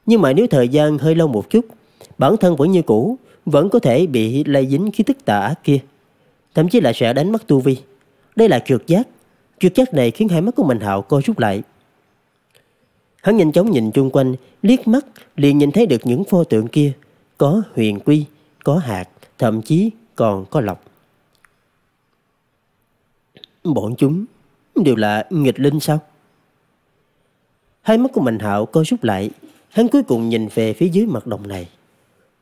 Nhưng mà nếu thời gian hơi lâu một chút, bản thân vẫn như cũ, vẫn có thể bị lây dính khí tức tà ác kia, thậm chí là sẽ đánh mất tu vi. Đây là trượt giác, trượt giác này khiến hai mắt của mình Hạo co rút lại. Hắn nhanh chóng nhìn chung quanh, liếc mắt liền nhìn thấy được những pho tượng kia, có huyền quy, có hạt, thậm chí còn có lọc. Bọn chúng đều là nghịch linh sao? Hai mắt của Mạnh Hạo co rút lại, hắn cuối cùng nhìn về phía dưới mặt đồng này.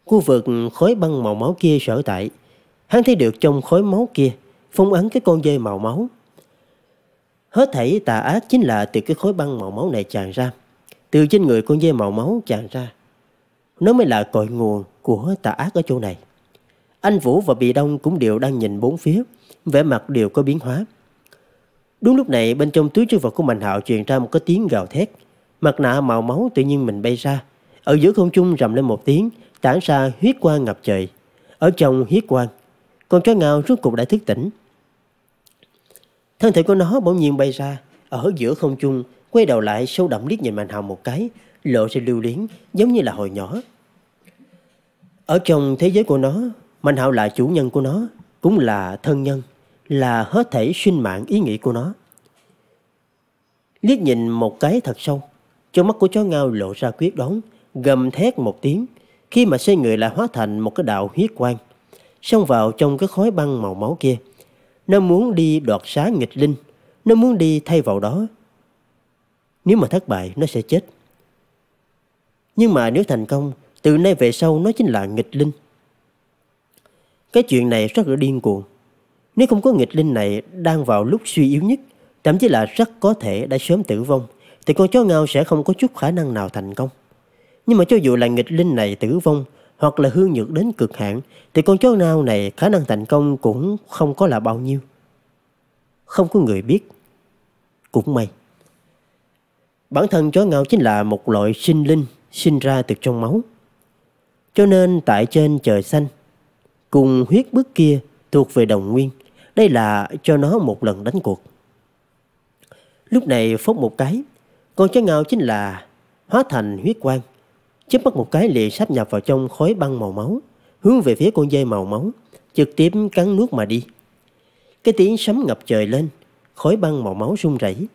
Khu vực khối băng màu máu kia sở tại, hắn thấy được trong khối máu kia phong ấn cái con dơi màu máu. Hết thảy tà ác chính là từ cái khối băng màu máu này tràn ra từ trên người con dê màu máu tràn ra. Nó mới là cội nguồn của tà ác ở chỗ này. Anh Vũ và Bì Đông cũng đều đang nhìn bốn phía, vẻ mặt đều có biến hóa. Đúng lúc này, bên trong túi chứa vật của Mạnh Hạo truyền ra một cái tiếng gào thét. Mặt nạ màu máu tự nhiên mình bay ra, ở giữa không trung rầm lên một tiếng, tản ra huyết quang ngập trời. Ở trong huyết quang, con chó ngao rốt cục đã thức tỉnh. Thân thể của nó bỗng nhiên bay ra, ở giữa không trung quay đầu lại sâu đậm liếc nhìn màn Hào một cái, lộ ra lưu luyến giống như là hồi nhỏ. Ở trong thế giới của nó, Mạnh Hạo là chủ nhân của nó, cũng là thân nhân, là hết thể sinh mạng ý nghĩ của nó. Liếc nhìn một cái thật sâu, trong mắt của chó ngao lộ ra quyết đoán, gầm thét một tiếng, khi mà xoay người lại hóa thành một cái đạo huyết quang, xông vào trong cái khói băng màu máu kia. Nó muốn đi đoạt xá nghịch linh, nó muốn đi thay vào đó nếu mà thất bại nó sẽ chết Nhưng mà nếu thành công Từ nay về sau nó chính là nghịch linh Cái chuyện này rất là điên cuồng Nếu không có nghịch linh này Đang vào lúc suy yếu nhất Thậm chí là rất có thể đã sớm tử vong Thì con chó ngao sẽ không có chút khả năng nào thành công Nhưng mà cho dù là nghịch linh này tử vong Hoặc là hương nhược đến cực hạn Thì con chó ngao này khả năng thành công Cũng không có là bao nhiêu Không có người biết Cũng may Bản thân chó ngao chính là một loại sinh linh sinh ra từ trong máu. Cho nên tại trên trời xanh, cùng huyết bức kia thuộc về đồng nguyên, đây là cho nó một lần đánh cuộc. Lúc này phốc một cái, con chó ngao chính là hóa thành huyết quang. Chớp mắt một cái liền sáp nhập vào trong khối băng màu máu, hướng về phía con dây màu máu, trực tiếp cắn nuốt mà đi. Cái tiếng sấm ngập trời lên, khối băng màu máu rung rẩy,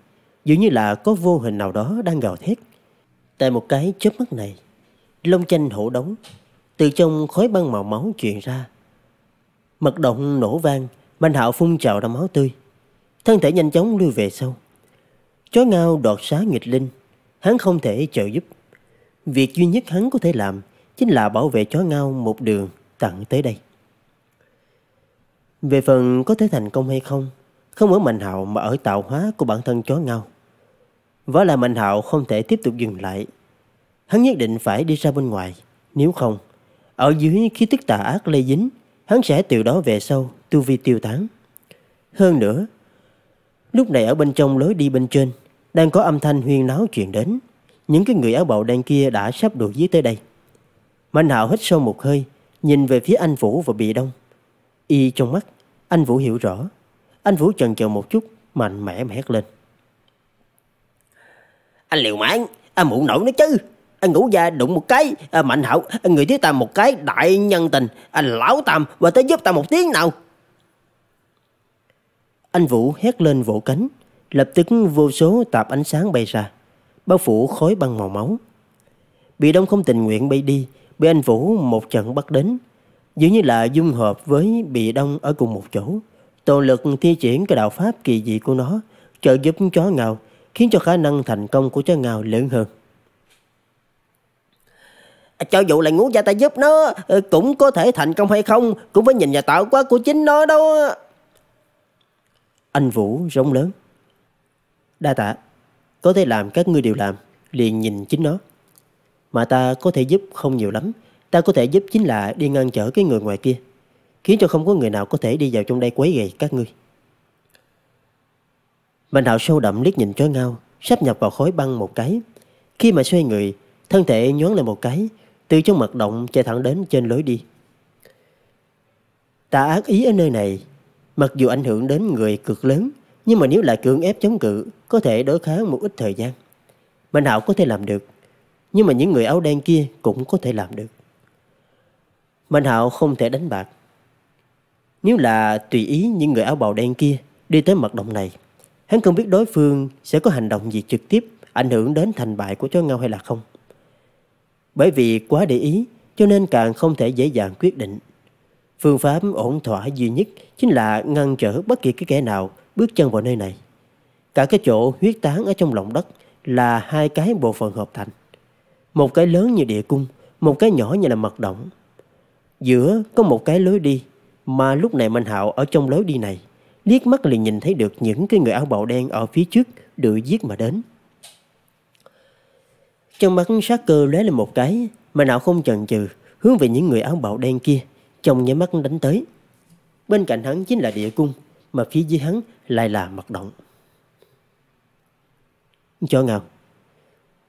dường như là có vô hình nào đó đang gào thét. Tại một cái chớp mắt này, lông chanh hổ đống từ trong khối băng màu máu truyền ra. Mật động nổ vang, Mạnh Hạo phun trào ra máu tươi. Thân thể nhanh chóng lùi về sau. Chó ngao đột xá nghịch linh, hắn không thể trợ giúp. Việc duy nhất hắn có thể làm chính là bảo vệ chó ngao một đường tận tới đây. Về phần có thể thành công hay không, không ở Mạnh Hạo mà ở tạo hóa của bản thân chó ngao. Võ là Mạnh Hạo không thể tiếp tục dừng lại. Hắn nhất định phải đi ra bên ngoài, nếu không, ở dưới khí tức tà ác lây dính, hắn sẽ từ đó về sau tu vi tiêu tán. Hơn nữa, lúc này ở bên trong lối đi bên trên đang có âm thanh huyên náo truyền đến, những cái người áo bào đen kia đã sắp đuổi dưới tới đây. Mạnh Hạo hít sâu một hơi, nhìn về phía anh Vũ và Bị Đông. Y trong mắt, anh Vũ hiểu rõ. Anh Vũ chần chờ một chút, mạnh mẽ mà hét lên. Anh liều mạng, anh mụ nổi nó chứ. Anh ngủ ra đụng một cái, à, mạnh hậu, anh người thiếu ta một cái đại nhân tình. Anh lão tầm và tới giúp ta một tiếng nào. Anh Vũ hét lên vỗ cánh, lập tức vô số tạp ánh sáng bay ra, bao phủ khói băng màu máu. Bị đông không tình nguyện bay đi, bị anh Vũ một trận bắt đến, dường như là dung hợp với bị đông ở cùng một chỗ. toàn lực thi triển cái đạo pháp kỳ dị của nó, trợ giúp chó ngào khiến cho khả năng thành công của trái ngào lớn hơn. À, cho dù là ngũ gia ta giúp nó ờ, cũng có thể thành công hay không cũng phải nhìn vào tạo quá của chính nó đâu. Anh Vũ rống lớn. Đa tạ, có thể làm các ngươi đều làm, liền nhìn chính nó. Mà ta có thể giúp không nhiều lắm, ta có thể giúp chính là đi ngăn trở cái người ngoài kia, khiến cho không có người nào có thể đi vào trong đây quấy rầy các ngươi. Mạnh hạo sâu đậm liếc nhìn trói ngao, sắp nhập vào khối băng một cái. Khi mà xoay người, thân thể nhón lên một cái, từ trong mật động chạy thẳng đến trên lối đi. Tà ác ý ở nơi này, mặc dù ảnh hưởng đến người cực lớn, nhưng mà nếu lại cưỡng ép chống cự, có thể đối kháng một ít thời gian. Mạnh hạo có thể làm được, nhưng mà những người áo đen kia cũng có thể làm được. Mạnh hạo không thể đánh bạc. Nếu là tùy ý những người áo bào đen kia đi tới mật động này, Hắn không biết đối phương sẽ có hành động gì trực tiếp ảnh hưởng đến thành bại của chó ngao hay là không. Bởi vì quá để ý cho nên càng không thể dễ dàng quyết định. Phương pháp ổn thỏa duy nhất chính là ngăn trở bất kỳ cái kẻ nào bước chân vào nơi này. Cả cái chỗ huyết tán ở trong lòng đất là hai cái bộ phận hợp thành. Một cái lớn như địa cung, một cái nhỏ như là mật động. Giữa có một cái lối đi mà lúc này Minh Hạo ở trong lối đi này liếc mắt liền nhìn thấy được những cái người áo bào đen ở phía trước đuổi giết mà đến. Trong mắt sát cơ lóe lên một cái, mà não không chần chừ, hướng về những người áo bào đen kia, trong nháy mắt đánh tới. Bên cạnh hắn chính là địa cung, mà phía dưới hắn lại là mặt động. Cho ngào,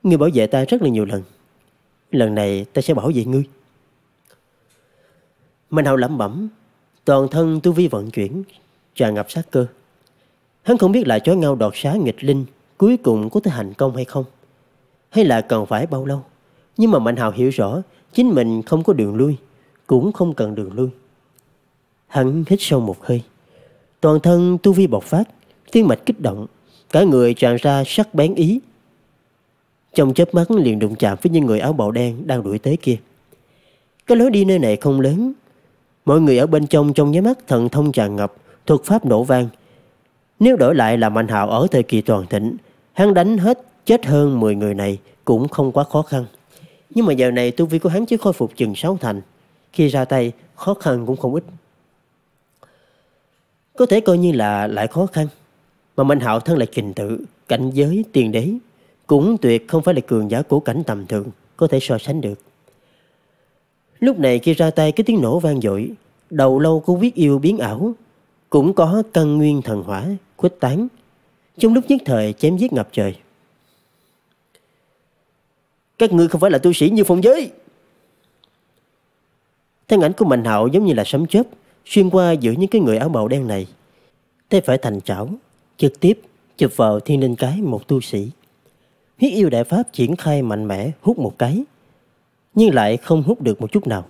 ngươi bảo vệ ta rất là nhiều lần. Lần này ta sẽ bảo vệ ngươi. Mà nào lẩm bẩm, toàn thân tu vi vận chuyển, tràn ngập sát cơ. Hắn không biết là chó ngao đọt xá nghịch linh cuối cùng có thể thành công hay không, hay là cần phải bao lâu. Nhưng mà Mạnh Hào hiểu rõ chính mình không có đường lui, cũng không cần đường lui. Hắn hít sâu một hơi, toàn thân tu vi bộc phát, thiên mạch kích động, cả người tràn ra sắc bén ý. Trong chớp mắt liền đụng chạm với những người áo bào đen đang đuổi tới kia. Cái lối đi nơi này không lớn, mọi người ở bên trong trong nháy mắt thần thông tràn ngập, thuật pháp nổ vang. Nếu đổi lại là Mạnh Hạo ở thời kỳ toàn thịnh, hắn đánh hết chết hơn 10 người này cũng không quá khó khăn. Nhưng mà giờ này tu vi của hắn chỉ khôi phục chừng 6 thành, khi ra tay khó khăn cũng không ít. Có thể coi như là lại khó khăn, mà Mạnh Hạo thân là trình tự, cảnh giới tiền đế, cũng tuyệt không phải là cường giả cổ cảnh tầm thường có thể so sánh được. Lúc này khi ra tay cái tiếng nổ vang dội, đầu lâu của quyết yêu biến ảo, cũng có căn nguyên thần hỏa khuếch tán trong lúc nhất thời chém giết ngập trời các ngươi không phải là tu sĩ như phong giới thân ảnh của mạnh hạo giống như là sấm chớp xuyên qua giữa những cái người áo bào đen này tay phải thành chảo trực tiếp chụp vào thiên linh cái một tu sĩ huyết yêu đại pháp triển khai mạnh mẽ hút một cái nhưng lại không hút được một chút nào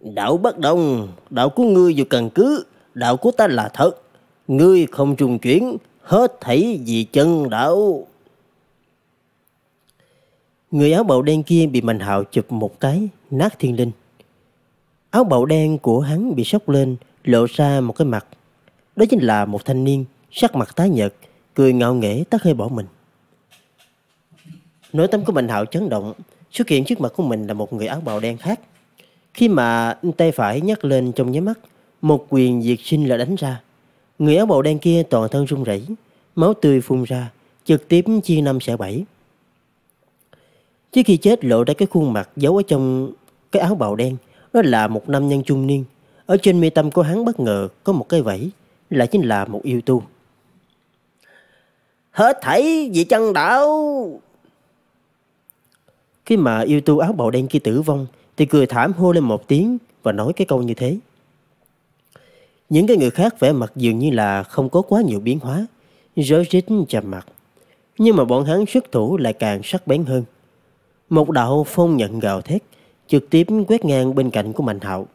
Đạo bất đồng, đạo của ngươi dù cần cứ, đạo của ta là thật. Ngươi không trùng chuyển, hết thảy vì chân đạo. Người áo bào đen kia bị Mạnh Hạo chụp một cái, nát thiên linh. Áo bào đen của hắn bị sốc lên, lộ ra một cái mặt. Đó chính là một thanh niên, sắc mặt tái nhợt, cười ngạo nghễ tắt hơi bỏ mình. Nỗi tâm của Mạnh Hạo chấn động, xuất hiện trước mặt của mình là một người áo bào đen khác. Khi mà tay phải nhắc lên trong nháy mắt, một quyền diệt sinh là đánh ra. Người áo bào đen kia toàn thân run rẩy, máu tươi phun ra, trực tiếp chia năm xẻ bảy. Trước khi chết lộ ra cái khuôn mặt giấu ở trong cái áo bào đen, đó là một nam nhân trung niên. Ở trên mi tâm của hắn bất ngờ có một cái vẫy, lại chính là một yêu tu. Hết thảy vì chân đạo. Khi mà yêu tu áo bào đen kia tử vong, thì cười thảm hô lên một tiếng và nói cái câu như thế. Những cái người khác vẻ mặt dường như là không có quá nhiều biến hóa, rối rít chầm mặt. Nhưng mà bọn hắn xuất thủ lại càng sắc bén hơn. Một đạo phong nhận gào thét, trực tiếp quét ngang bên cạnh của Mạnh Hạo.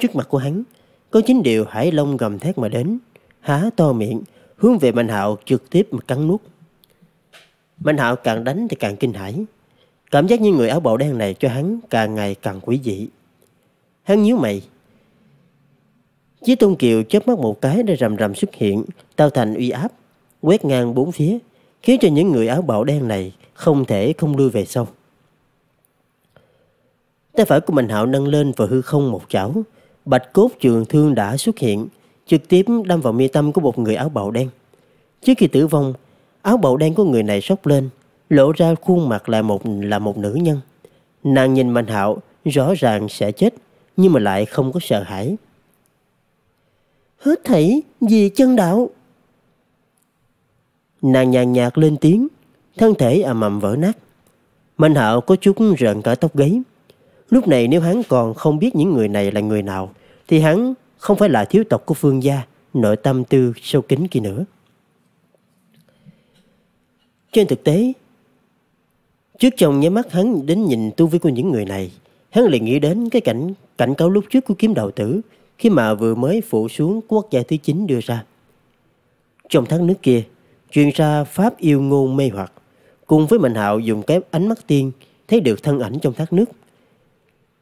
Trước mặt của hắn, có chính điều hải long gầm thét mà đến, há to miệng, hướng về Mạnh Hạo trực tiếp mà cắn nuốt. Mạnh Hạo càng đánh thì càng kinh hãi, Cảm giác như người áo bào đen này cho hắn càng ngày càng quý dị. Hắn nhíu mày. Chí Tôn Kiều chớp mắt một cái đã rầm rầm xuất hiện, tạo thành uy áp, quét ngang bốn phía, khiến cho những người áo bào đen này không thể không lùi về sau. Tay phải của Mạnh Hạo nâng lên và hư không một chảo, bạch cốt trường thương đã xuất hiện, trực tiếp đâm vào mi tâm của một người áo bào đen. Trước khi tử vong, áo bào đen của người này sốc lên, lộ ra khuôn mặt là một là một nữ nhân. Nàng nhìn Mạnh Hạo rõ ràng sẽ chết nhưng mà lại không có sợ hãi. Hết thảy vì chân đạo. Nàng nhàn nhạt lên tiếng, thân thể ầm ầm vỡ nát. Mạnh Hạo có chút rợn cả tóc gáy. Lúc này nếu hắn còn không biết những người này là người nào thì hắn không phải là thiếu tộc của Phương gia, nội tâm tư sâu kín kia nữa. Trên thực tế, Trước chồng nhắm mắt hắn đến nhìn tu vi của những người này, hắn liền nghĩ đến cái cảnh cảnh cáo lúc trước của kiếm đầu tử khi mà vừa mới phụ xuống quốc gia thứ 9 đưa ra. Trong tháng nước kia, truyền ra pháp yêu ngôn mê hoặc, cùng với Mạnh Hạo dùng cái ánh mắt tiên thấy được thân ảnh trong thác nước.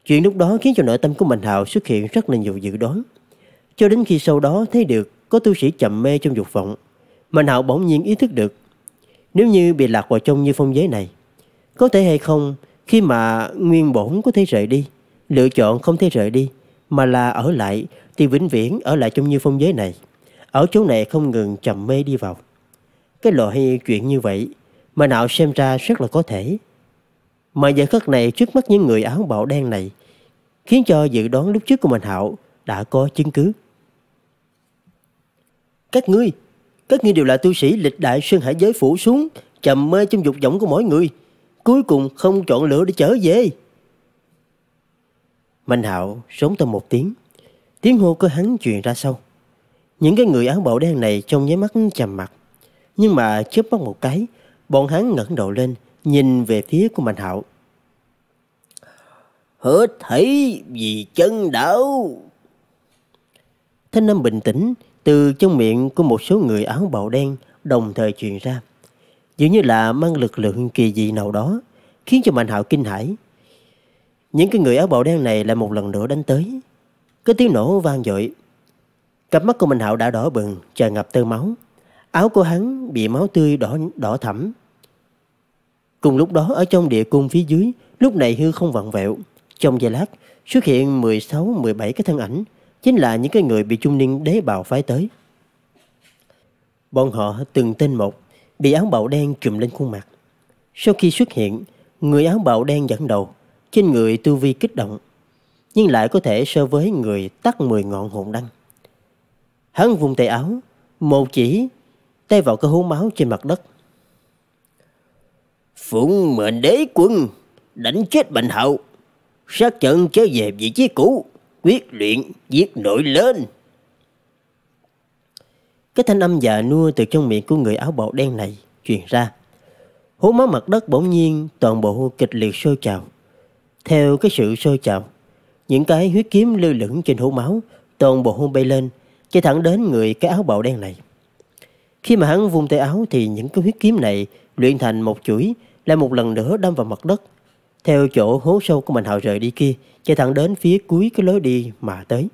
Chuyện lúc đó khiến cho nội tâm của Mạnh Hạo xuất hiện rất là nhiều dự đoán. Cho đến khi sau đó thấy được có tu sĩ chậm mê trong dục vọng, Mạnh Hạo bỗng nhiên ý thức được nếu như bị lạc vào trong như phong giới này, có thể hay không khi mà nguyên bổn có thể rời đi, lựa chọn không thể rời đi mà là ở lại thì vĩnh viễn ở lại trong như phong giới này. Ở chỗ này không ngừng trầm mê đi vào. Cái loại chuyện như vậy mà nào xem ra rất là có thể. Mà giờ khắc này trước mắt những người áo bào đen này khiến cho dự đoán lúc trước của mình Hạo đã có chứng cứ. Các ngươi, các ngươi đều là tu sĩ lịch đại sơn hải giới phủ xuống, trầm mê trong dục vọng của mỗi người cuối cùng không chọn lựa để trở về. Mạnh Hạo sống thêm một tiếng, tiếng hô của hắn truyền ra sâu. Những cái người áo bào đen này trong nháy mắt chằm mặt, nhưng mà chớp mắt một cái, bọn hắn ngẩng đầu lên, nhìn về phía của Mạnh Hạo. Hứa thấy vì chân đảo. Thanh âm bình tĩnh từ trong miệng của một số người áo bào đen đồng thời truyền ra dường như là mang lực lượng kỳ dị nào đó, khiến cho Mạnh Hạo kinh hãi. Những cái người áo bào đen này lại một lần nữa đánh tới. Cái tiếng nổ vang dội. Cặp mắt của Mạnh Hạo đã đỏ bừng, tràn ngập tơ máu. Áo của hắn bị máu tươi đỏ đỏ thẫm. Cùng lúc đó ở trong địa cung phía dưới, lúc này hư không vặn vẹo, trong giây lát xuất hiện 16 17 cái thân ảnh, chính là những cái người bị trung niên đế bào phái tới. Bọn họ từng tên một bị áo bào đen trùm lên khuôn mặt. Sau khi xuất hiện, người áo bào đen dẫn đầu, trên người tu vi kích động, nhưng lại có thể so với người tắt 10 ngọn hồn đăng. Hắn vùng tay áo, một chỉ, tay vào cái hố máu trên mặt đất. Phụng mệnh đế quân, đánh chết bệnh hậu, sát trận trở về vị trí cũ, quyết luyện, giết nổi lên. Cái thanh âm già nua từ trong miệng của người áo bào đen này truyền ra. Hố máu mặt đất bỗng nhiên toàn bộ kịch liệt sôi trào. Theo cái sự sôi trào, những cái huyết kiếm lưu lửng trên hố máu toàn bộ hôn bay lên, chạy thẳng đến người cái áo bào đen này. Khi mà hắn vung tay áo thì những cái huyết kiếm này luyện thành một chuỗi lại một lần nữa đâm vào mặt đất theo chỗ hố sâu của mình hào rời đi kia chạy thẳng đến phía cuối cái lối đi mà tới.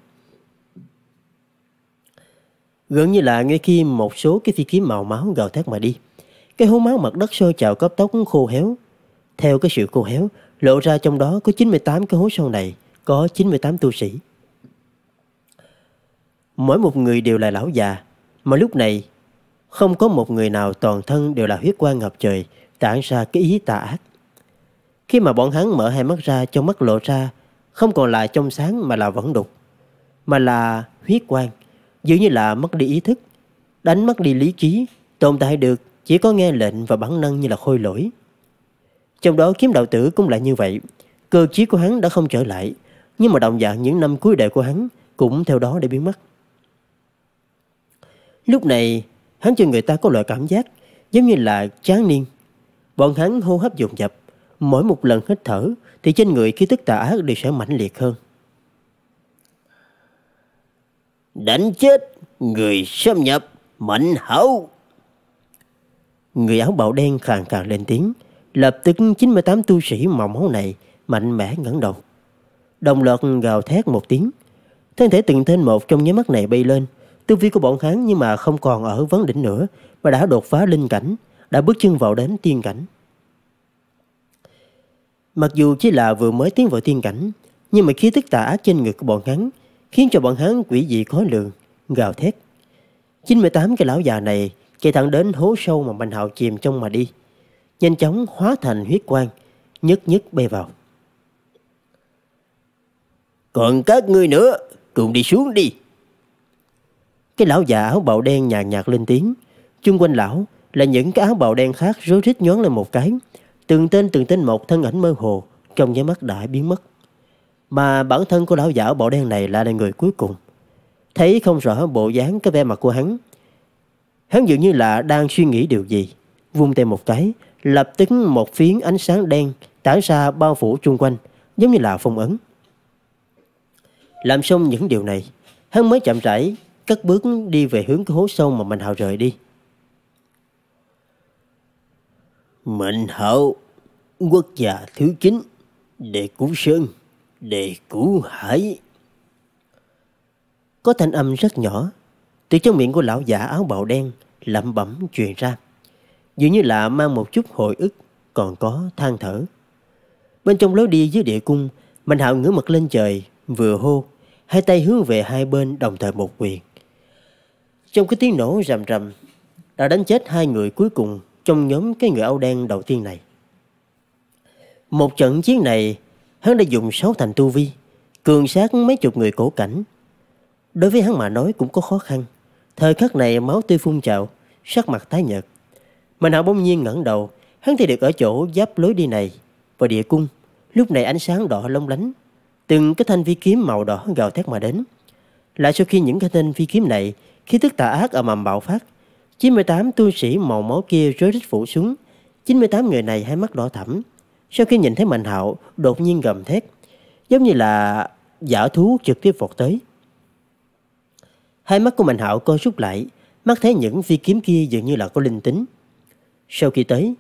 Gần như là ngay khi một số cái phi kiếm màu máu gào thét mà đi. Cái hố máu mặt đất sôi trào cấp tóc khô héo. Theo cái sự khô héo, lộ ra trong đó có 98 cái hố sâu này, có 98 tu sĩ. Mỗi một người đều là lão già, mà lúc này không có một người nào toàn thân đều là huyết quang ngập trời, tản ra cái ý tà ác. Khi mà bọn hắn mở hai mắt ra, trong mắt lộ ra, không còn là trong sáng mà là vẫn đục, mà là huyết quang dường như là mất đi ý thức, đánh mất đi lý trí, tồn tại được chỉ có nghe lệnh và bản năng như là khôi lỗi. Trong đó kiếm đạo tử cũng là như vậy, cơ trí của hắn đã không trở lại, nhưng mà động dạng những năm cuối đời của hắn cũng theo đó để biến mất. Lúc này, hắn cho người ta có loại cảm giác giống như là chán niên. Bọn hắn hô hấp dồn dập, mỗi một lần hít thở thì trên người khí tức tà ác đều sẽ mãnh liệt hơn. đánh chết người xâm nhập mạnh hậu. Người áo bào đen khàn khàn lên tiếng, lập tức 98 tu sĩ màu máu này mạnh mẽ ngẩng đầu. Đồng loạt gào thét một tiếng, thân thể từng tên một trong nháy mắt này bay lên, tư vi của bọn hắn nhưng mà không còn ở vấn đỉnh nữa mà đã đột phá linh cảnh, đã bước chân vào đến tiên cảnh. Mặc dù chỉ là vừa mới tiến vào tiên cảnh, nhưng mà khí tức tà ác trên người của bọn hắn khiến cho bọn hắn quỷ dị khó lường, gào thét. 98 cái lão già này chạy thẳng đến hố sâu mà Bành Hạo chìm trong mà đi, nhanh chóng hóa thành huyết quang, nhất nhất bay vào. Còn các ngươi nữa, cùng đi xuống đi. Cái lão già áo bào đen nhàn nhạt, nhạt lên tiếng, chung quanh lão là những cái áo bào đen khác rối rít nhón lên một cái, từng tên từng tên một thân ảnh mơ hồ trong nháy mắt đã biến mất mà bản thân của lão giả bộ đen này là người cuối cùng. Thấy không rõ bộ dáng cái vẻ mặt của hắn. Hắn dường như là đang suy nghĩ điều gì. Vung tay một cái, lập tức một phiến ánh sáng đen tản ra bao phủ chung quanh, giống như là phong ấn. Làm xong những điều này, hắn mới chậm rãi cất bước đi về hướng cái hố sâu mà mình hào rời đi. Mệnh hậu Quốc gia thứ chín Đệ Cú Sơn đề cứu hải. Có thanh âm rất nhỏ, từ trong miệng của lão giả áo bào đen lẩm bẩm truyền ra. Dường như là mang một chút hồi ức còn có than thở. Bên trong lối đi dưới địa cung, Mạnh Hạo ngửa mặt lên trời, vừa hô, hai tay hướng về hai bên đồng thời một quyền. Trong cái tiếng nổ rầm rầm, đã đánh chết hai người cuối cùng trong nhóm cái người áo đen đầu tiên này. Một trận chiến này Hắn đã dùng sáu thành tu vi Cường sát mấy chục người cổ cảnh Đối với hắn mà nói cũng có khó khăn Thời khắc này máu tươi phun trào Sắc mặt tái nhợt mà nào bỗng nhiên ngẩng đầu Hắn thì được ở chỗ giáp lối đi này và địa cung Lúc này ánh sáng đỏ long lánh Từng cái thanh vi kiếm màu đỏ gào thét mà đến Lại sau khi những cái thanh vi kiếm này Khi tức tà ác ở mầm bạo phát 98 tu sĩ màu máu kia rối rít phủ xuống 98 người này hai mắt đỏ thẫm sau khi nhìn thấy Mạnh Hạo đột nhiên gầm thét, giống như là giả thú trực tiếp vọt tới. Hai mắt của Mạnh Hạo co rút lại, mắt thấy những phi kiếm kia dường như là có linh tính. Sau khi tới,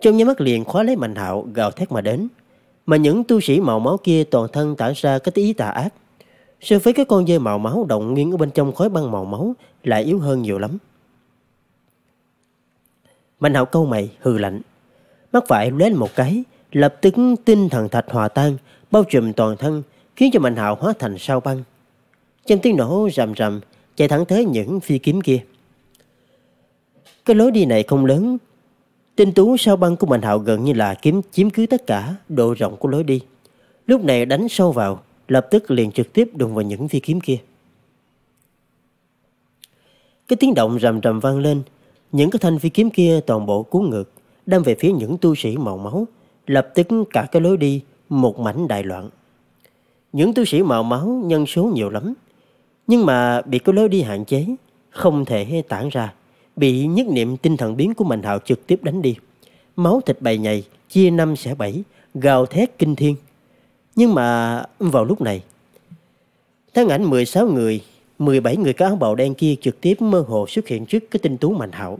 trong nháy mắt liền khóa lấy Mạnh Hạo gào thét mà đến, mà những tu sĩ màu máu kia toàn thân tản ra cái tí tà ác. So với cái con dê màu máu động nghiêng ở bên trong khói băng màu máu lại yếu hơn nhiều lắm. Mạnh Hạo câu mày hừ lạnh, mắt phải lóe một cái, lập tức tinh thần thạch hòa tan, bao trùm toàn thân, khiến cho Mạnh Hạo hóa thành sao băng. Trong tiếng nổ rầm rầm, chạy thẳng tới những phi kiếm kia. Cái lối đi này không lớn, tinh tú sao băng của Mạnh Hạo gần như là kiếm chiếm cứ tất cả độ rộng của lối đi. Lúc này đánh sâu vào, lập tức liền trực tiếp đụng vào những phi kiếm kia. Cái tiếng động rầm rầm vang lên, những cái thanh phi kiếm kia toàn bộ cuốn ngược, đâm về phía những tu sĩ màu máu lập tức cả cái lối đi một mảnh đại loạn. Những tu sĩ màu máu nhân số nhiều lắm, nhưng mà bị cái lối đi hạn chế, không thể tản ra, bị nhất niệm tinh thần biến của Mạnh hào trực tiếp đánh đi. Máu thịt bầy nhầy, chia năm xẻ bảy, gào thét kinh thiên. Nhưng mà vào lúc này, thân ảnh 16 người, 17 người cá áo bào đen kia trực tiếp mơ hồ xuất hiện trước cái tinh tú Mạnh Hạo.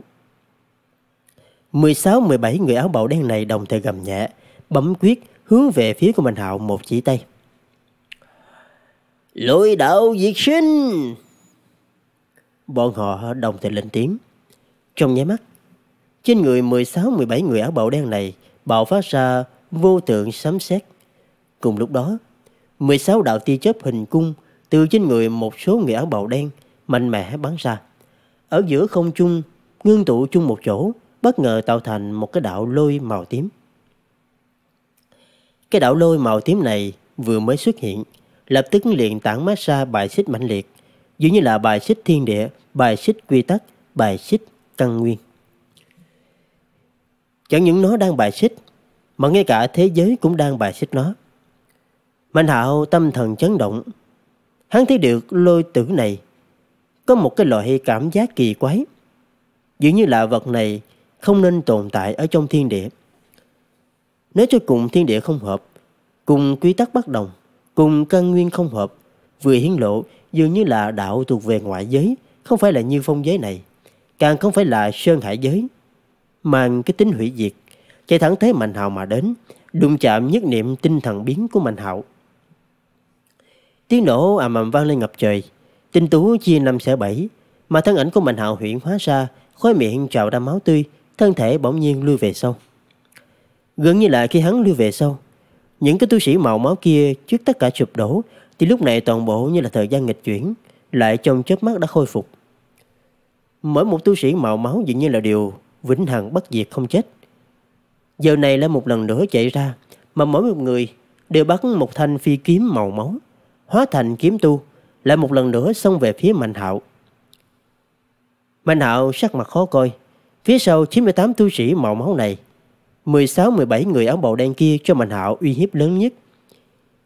16-17 người áo bào đen này đồng thời gầm nhẹ, bấm quyết hướng về phía của mình Hạo một chỉ tay. lôi đạo diệt sinh! Bọn họ đồng thời lên tiếng. Trong nháy mắt, trên người 16-17 người áo bào đen này bạo phát ra vô tượng sấm sét. Cùng lúc đó, 16 đạo tia chớp hình cung từ trên người một số người áo bào đen mạnh mẽ bắn ra. Ở giữa không trung, ngưng tụ chung một chỗ, bất ngờ tạo thành một cái đạo lôi màu tím. Cái đảo lôi màu tím này vừa mới xuất hiện, lập tức liền tản mát ra bài xích mạnh liệt, dường như là bài xích thiên địa, bài xích quy tắc, bài xích căn nguyên. Chẳng những nó đang bài xích, mà ngay cả thế giới cũng đang bài xích nó. Mạnh hạo tâm thần chấn động, hắn thấy được lôi tử này có một cái loại cảm giác kỳ quái, dường như là vật này không nên tồn tại ở trong thiên địa. Nếu cho cùng thiên địa không hợp, cùng quy tắc bất đồng, cùng căn nguyên không hợp, vừa hiến lộ dường như là đạo thuộc về ngoại giới, không phải là như phong giới này, càng không phải là sơn hải giới. Mang cái tính hủy diệt, chạy thẳng tới Mạnh Hạo mà đến, đụng chạm nhất niệm tinh thần biến của Mạnh Hạo. Tiếng nổ ầm ầm vang lên ngập trời, tinh tú chia năm xẻ bảy, mà thân ảnh của Mạnh Hạo huyễn hóa ra, khói miệng trào ra máu tươi, thân thể bỗng nhiên lùi về sau. Gần như là khi hắn lưu về sau, những cái tu sĩ màu máu kia trước tất cả sụp đổ, thì lúc này toàn bộ như là thời gian nghịch chuyển, lại trong chớp mắt đã khôi phục. Mỗi một tu sĩ màu máu dường như là điều vĩnh hằng bất diệt không chết. Giờ này là một lần nữa chạy ra, mà mỗi một người đều bắt một thanh phi kiếm màu máu, hóa thành kiếm tu, lại một lần nữa xông về phía Mạnh Hạo. Mạnh Hạo sắc mặt khó coi, phía sau 98 tu sĩ màu máu này 16-17 người áo bào đen kia cho Mạnh Hạo uy hiếp lớn nhất.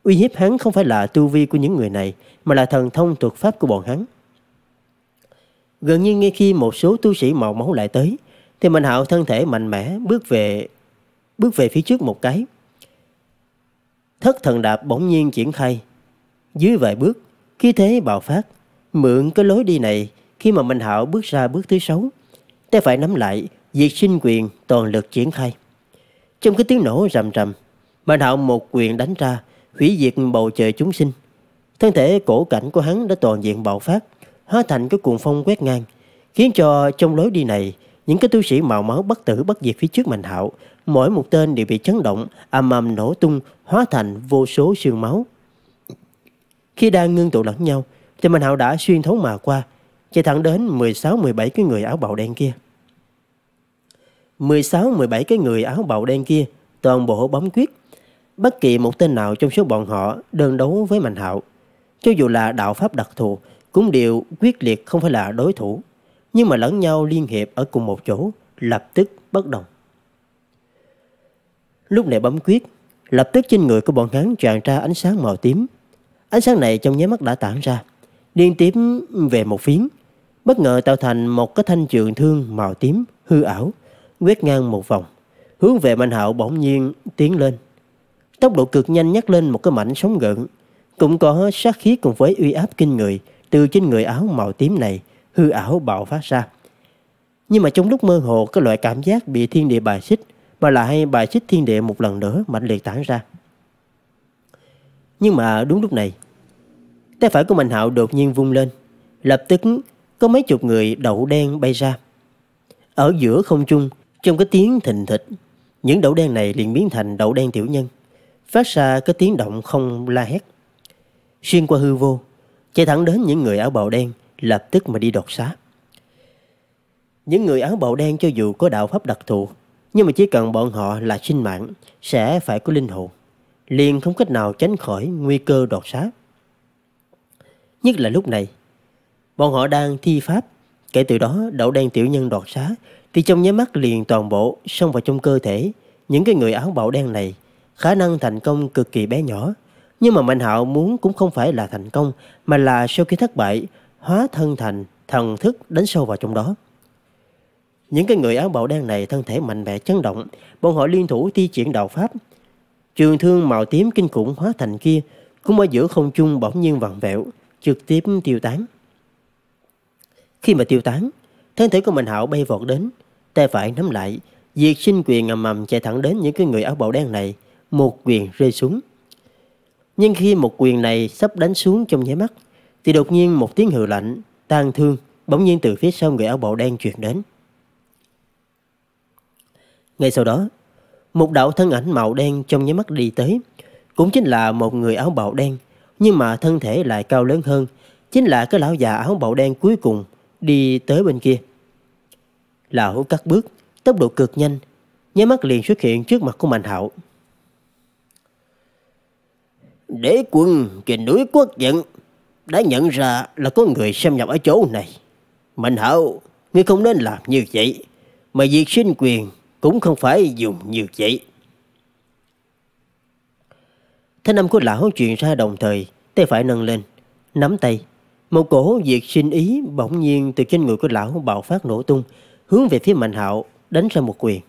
Uy hiếp hắn không phải là tu vi của những người này, mà là thần thông thuật pháp của bọn hắn. Gần như ngay khi một số tu sĩ màu máu lại tới, thì Mạnh Hạo thân thể mạnh mẽ bước về bước về phía trước một cái. Thất thần đạp bỗng nhiên triển khai. Dưới vài bước, khí thế bạo phát. Mượn cái lối đi này, khi mà Minh Hạo bước ra bước thứ sáu, tay phải nắm lại, diệt sinh quyền toàn lực triển khai. Trong cái tiếng nổ rầm rầm, Mạnh Hạo một quyền đánh ra, hủy diệt bầu trời chúng sinh. Thân thể cổ cảnh của hắn đã toàn diện bạo phát, hóa thành cái cuồng phong quét ngang, khiến cho trong lối đi này, những cái tu sĩ màu máu bất tử bất diệt phía trước Mạnh Hạo, mỗi một tên đều bị chấn động, ầm ầm nổ tung, hóa thành vô số sương máu. Khi đang ngưng tụ lẫn nhau, thì Mạnh Hạo đã xuyên thấu mà qua, chạy thẳng đến 16-17 cái người áo bào đen kia. 16-17 cái người áo bào đen kia, toàn bộ bấm quyết. Bất kỳ một tên nào trong số bọn họ đơn đấu với Mạnh Hạo. Cho dù là đạo pháp đặc thù, cũng đều quyết liệt không phải là đối thủ. Nhưng mà lẫn nhau liên hiệp ở cùng một chỗ, lập tức bất đồng. Lúc này bấm quyết, lập tức trên người của bọn hắn tràn ra ánh sáng màu tím. Ánh sáng này trong nháy mắt đã tản ra, liên tiếp về một phiến, bất ngờ tạo thành một cái thanh trường thương màu tím hư ảo, quét ngang một vòng, hướng về Mạnh Hạo bỗng nhiên tiến lên. Tốc độ cực nhanh nhấc lên một cái mảnh sóng gợn, cũng có sát khí cùng với uy áp kinh người từ trên người áo màu tím này hư ảo bạo phát ra. Nhưng mà trong lúc mơ hồ cái loại cảm giác bị thiên địa bài xích mà lại bài xích thiên địa một lần nữa mạnh liệt tản ra. Nhưng mà đúng lúc này, tay phải của Mạnh Hạo đột nhiên vung lên, lập tức có mấy chục người đậu đen bay ra. Ở giữa không trung trong cái tiếng thình thịch, những đậu đen này liền biến thành đậu đen tiểu nhân, phát ra cái tiếng động không la hét. Xuyên qua hư vô, chạy thẳng đến những người áo bào đen, lập tức mà đi đột xá. Những người áo bào đen cho dù có đạo pháp đặc thù, nhưng mà chỉ cần bọn họ là sinh mạng, sẽ phải có linh hồn. Liền không cách nào tránh khỏi nguy cơ đột xá. Nhất là lúc này, bọn họ đang thi pháp. Kể từ đó, đậu đen tiểu nhân đột xá thì trong nháy mắt liền toàn bộ xông vào trong cơ thể những cái người áo bào đen này. Khả năng thành công cực kỳ bé nhỏ, nhưng mà Mạnh Hạo muốn cũng không phải là thành công, mà là sau khi thất bại, hóa thân thành thần thức đánh sâu vào trong đó. Những cái người áo bào đen này thân thể mạnh mẽ chấn động, bọn họ liên thủ thi triển đạo pháp. Trường thương màu tím kinh khủng hóa thành kia, cũng ở giữa không trung bỗng nhiên vặn vẹo, trực tiếp tiêu tán. Khi mà tiêu tán, thân thể của Mạnh Hạo bay vọt đến, tay phải nắm lại. Diệt sinh quyền ngầm mầm chạy thẳng đến những cái người áo bào đen này, một quyền rơi xuống. Nhưng khi một quyền này sắp đánh xuống trong nháy mắt, thì đột nhiên một tiếng hừ lạnh, tang thương, bỗng nhiên từ phía sau người áo bào đen truyền đến. Ngay sau đó, một đạo thân ảnh màu đen trong nháy mắt đi tới, cũng chính là một người áo bào đen, nhưng mà thân thể lại cao lớn hơn, chính là cái lão già áo bào đen cuối cùng đi tới bên kia. Lão cắt bước, tốc độ cực nhanh, nháy mắt liền xuất hiện trước mặt của Mạnh Hạo. Đế quân trên núi quốc giận đã nhận ra là có người xâm nhập ở chỗ này. Mạnh Hạo, ngươi không nên làm như vậy, mà việc sinh quyền cũng không phải dùng như vậy. Thanh âm của lão truyền ra đồng thời, tay phải nâng lên, nắm tay. Một cổ việc sinh ý bỗng nhiên từ trên người của lão bạo phát nổ tung, hướng về phía Mạnh Hạo đánh ra một quyền.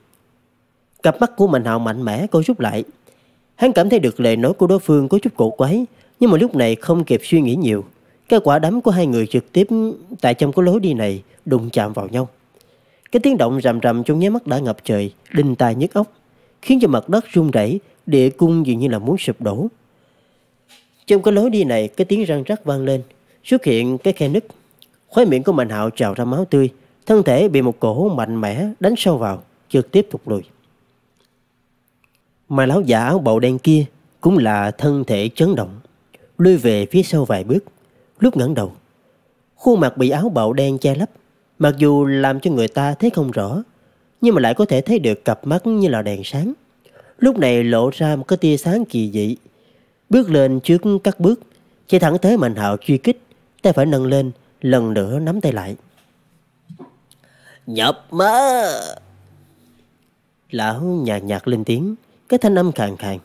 Cặp mắt của Mạnh Hạo mạnh mẽ cô rút lại. Hắn cảm thấy được lời nói của đối phương có chút cổ quái, nhưng mà lúc này không kịp suy nghĩ nhiều. Cái quả đấm của hai người trực tiếp tại trong cái lối đi này đụng chạm vào nhau. Cái tiếng động rầm rầm trong nháy mắt đã ngập trời, đinh tai nhức óc, khiến cho mặt đất rung rẩy, địa cung dường như là muốn sụp đổ. Trong cái lối đi này, cái tiếng răng rắc vang lên, xuất hiện cái khe nứt. Khóe miệng của Mạnh Hạo trào ra máu tươi, thân thể bị một cổ mạnh mẽ đánh sâu vào, trực tiếp thụt lùi. Mà lão giả áo bầu đen kia cũng là thân thể chấn động, lùi về phía sau vài bước, lúc ngẩng đầu. Khuôn mặt bị áo bào đen che lấp, mặc dù làm cho người ta thấy không rõ, nhưng mà lại có thể thấy được cặp mắt như là đèn sáng. Lúc này lộ ra một cái tia sáng kỳ dị. Bước lên trước các bước, chạy thẳng tới Mạnh Hạo truy kích, tay phải nâng lên, lần nữa nắm tay lại. Nhập mơ Lão nhạt nhạt lên tiếng Cái thanh âm khàn khàn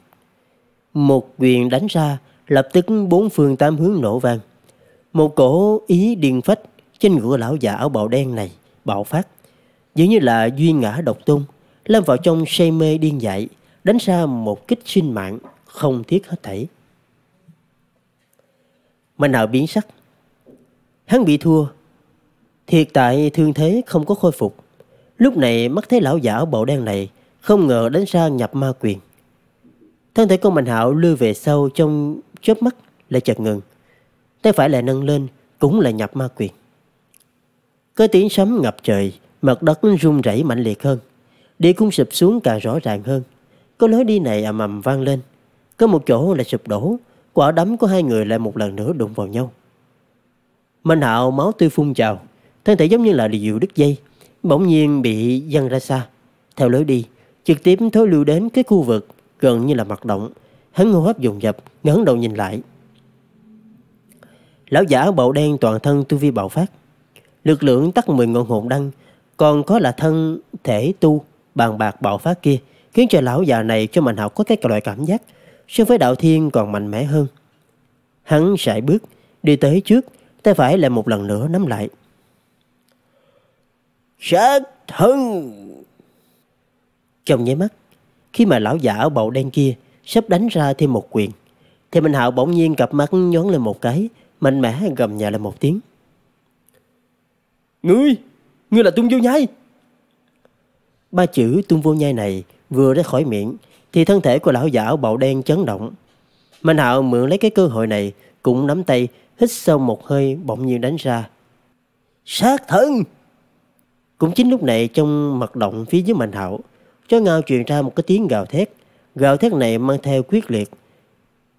Một quyền đánh ra Lập tức bốn phương tám hướng nổ vang Một cổ ý điên phách Trên ngựa lão già áo bào đen này Bạo phát dường như là duy ngã độc tung Lâm vào trong say mê điên dại Đánh ra một kích sinh mạng Không thiết hết thảy mà nào biến sắc Hắn bị thua Hiện tại thương thế không có khôi phục. Lúc này mắt thấy lão giả bộ đen này không ngờ đánh ra nhập ma quyền. Thân thể của Mạnh Hạo lưu về sau trong chớp mắt lại chợt ngừng. Tay phải lại nâng lên cũng là nhập ma quyền. cơ tiếng sấm ngập trời, mặt đất rung rẩy mạnh liệt hơn. Địa cung sụp xuống càng rõ ràng hơn. Có lối đi này ầm ầm vang lên. Có một chỗ lại sụp đổ, quả đấm của hai người lại một lần nữa đụng vào nhau. Mạnh Hạo máu tươi phun trào, thân thể giống như là diều đứt dây, bỗng nhiên bị văng ra xa, theo lối đi, trực tiếp thối lưu đến cái khu vực gần như là mặt động. Hắn hô hấp dồn dập, ngẩng đầu nhìn lại. Lão giả bầu đen toàn thân tu vi bạo phát, lực lượng tắt 10 ngọn hồn đăng, còn có là thân thể tu bàn bạc bạo phát kia, khiến cho lão già này cho mạnh học có cái loại cảm giác so với đạo thiên còn mạnh mẽ hơn. Hắn sải bước, đi tới trước, tay phải lại một lần nữa nắm lại. Sát thân Trong nháy mắt Khi mà lão giả ở bầu đen kia Sắp đánh ra thêm một quyền Thì Minh Hạo bỗng nhiên cặp mắt nhón lên một cái Mạnh mẽ gầm nhà lên một tiếng Ngươi Ngươi là Tung Vô Nhai Ba chữ Tung Vô Nhai này Vừa ra khỏi miệng Thì thân thể của lão giả ở bầu đen chấn động minh Hạo mượn lấy cái cơ hội này Cũng nắm tay Hít sâu một hơi bỗng nhiên đánh ra Sát thân cũng chính lúc này trong mặt động phía dưới mạnh hậu, chó ngao truyền ra một cái tiếng gào thét. Gào thét này mang theo quyết liệt,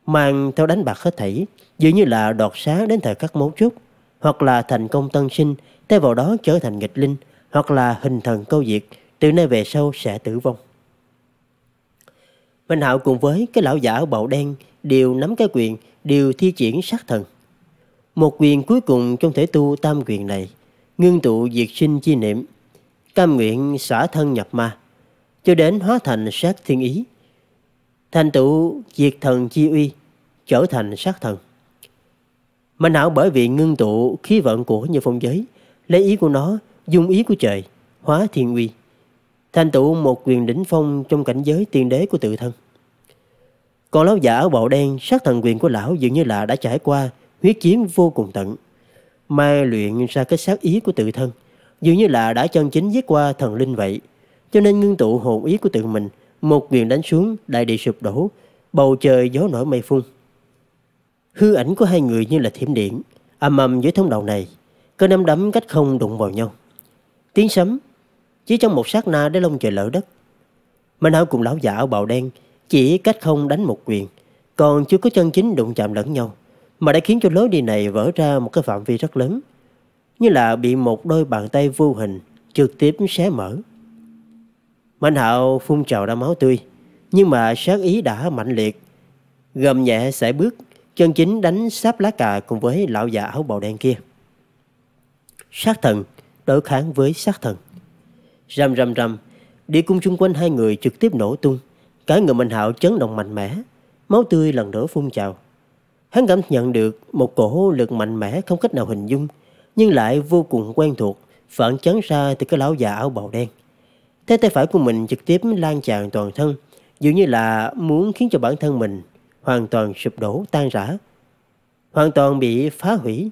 mang theo đánh bạc hết thảy, dường như là đọt xá đến thời khắc mấu chốt, hoặc là thành công tân sinh, thay vào đó trở thành nghịch linh, hoặc là hình thần câu diệt, từ nay về sau sẽ tử vong. Minh Hạo cùng với cái lão giả bậu đen đều nắm cái quyền, đều thi triển sát thần. Một quyền cuối cùng trong thể tu tam quyền này, ngưng tụ diệt sinh chi niệm, cam nguyện xả thân nhập ma, cho đến hóa thành sát thiên ý. Thành tựu diệt thần chi uy, trở thành sát thần. mà hảo bởi vì ngưng tụ khí vận của như phong giới, lấy ý của nó, dùng ý của trời, hóa thiên uy. Thành tựu một quyền đỉnh phong trong cảnh giới tiên đế của tự thân. Còn lão giả áo bào đen, sát thần quyền của lão dường như là đã trải qua huyết chiến vô cùng tận, mai luyện ra cái sát ý của tự thân, dường như là đã chân chính giết qua thần linh vậy. Cho nên ngưng tụ hồn ý của tự mình, một quyền đánh xuống, đại địa sụp đổ, bầu trời gió nổi mây phun. Hư ảnh của hai người như là thiểm điện, âm ầm dưới thông đầu này, cơ nắm đấm cách không đụng vào nhau. Tiếng sấm, chỉ trong một sát na đã lông trời lở đất. mình hảo cùng lão giả áo bào đen chỉ cách không đánh một quyền, còn chưa có chân chính đụng chạm lẫn nhau, mà đã khiến cho lối đi này vỡ ra một cái phạm vi rất lớn, như là bị một đôi bàn tay vô hình trực tiếp xé mở. Mạnh hạo phun trào ra máu tươi, nhưng mà sát ý đã mạnh liệt. Gầm nhẹ sải bước, chân chính đánh sáp lá cà cùng với lão già áo bào đen kia. Sát thần đối kháng với sát thần. Rầm rầm rầm, địa cung chung quanh hai người trực tiếp nổ tung. Cả người Mạnh Hạo chấn động mạnh mẽ, máu tươi lần nữa phun trào. Hắn cảm nhận được một cổ lực mạnh mẽ không cách nào hình dung nhưng lại vô cùng quen thuộc, phản chấn ra từ cái lão già áo bào đen. Thế tay phải của mình trực tiếp lan tràn toàn thân, dường như là muốn khiến cho bản thân mình hoàn toàn sụp đổ tan rã, hoàn toàn bị phá hủy.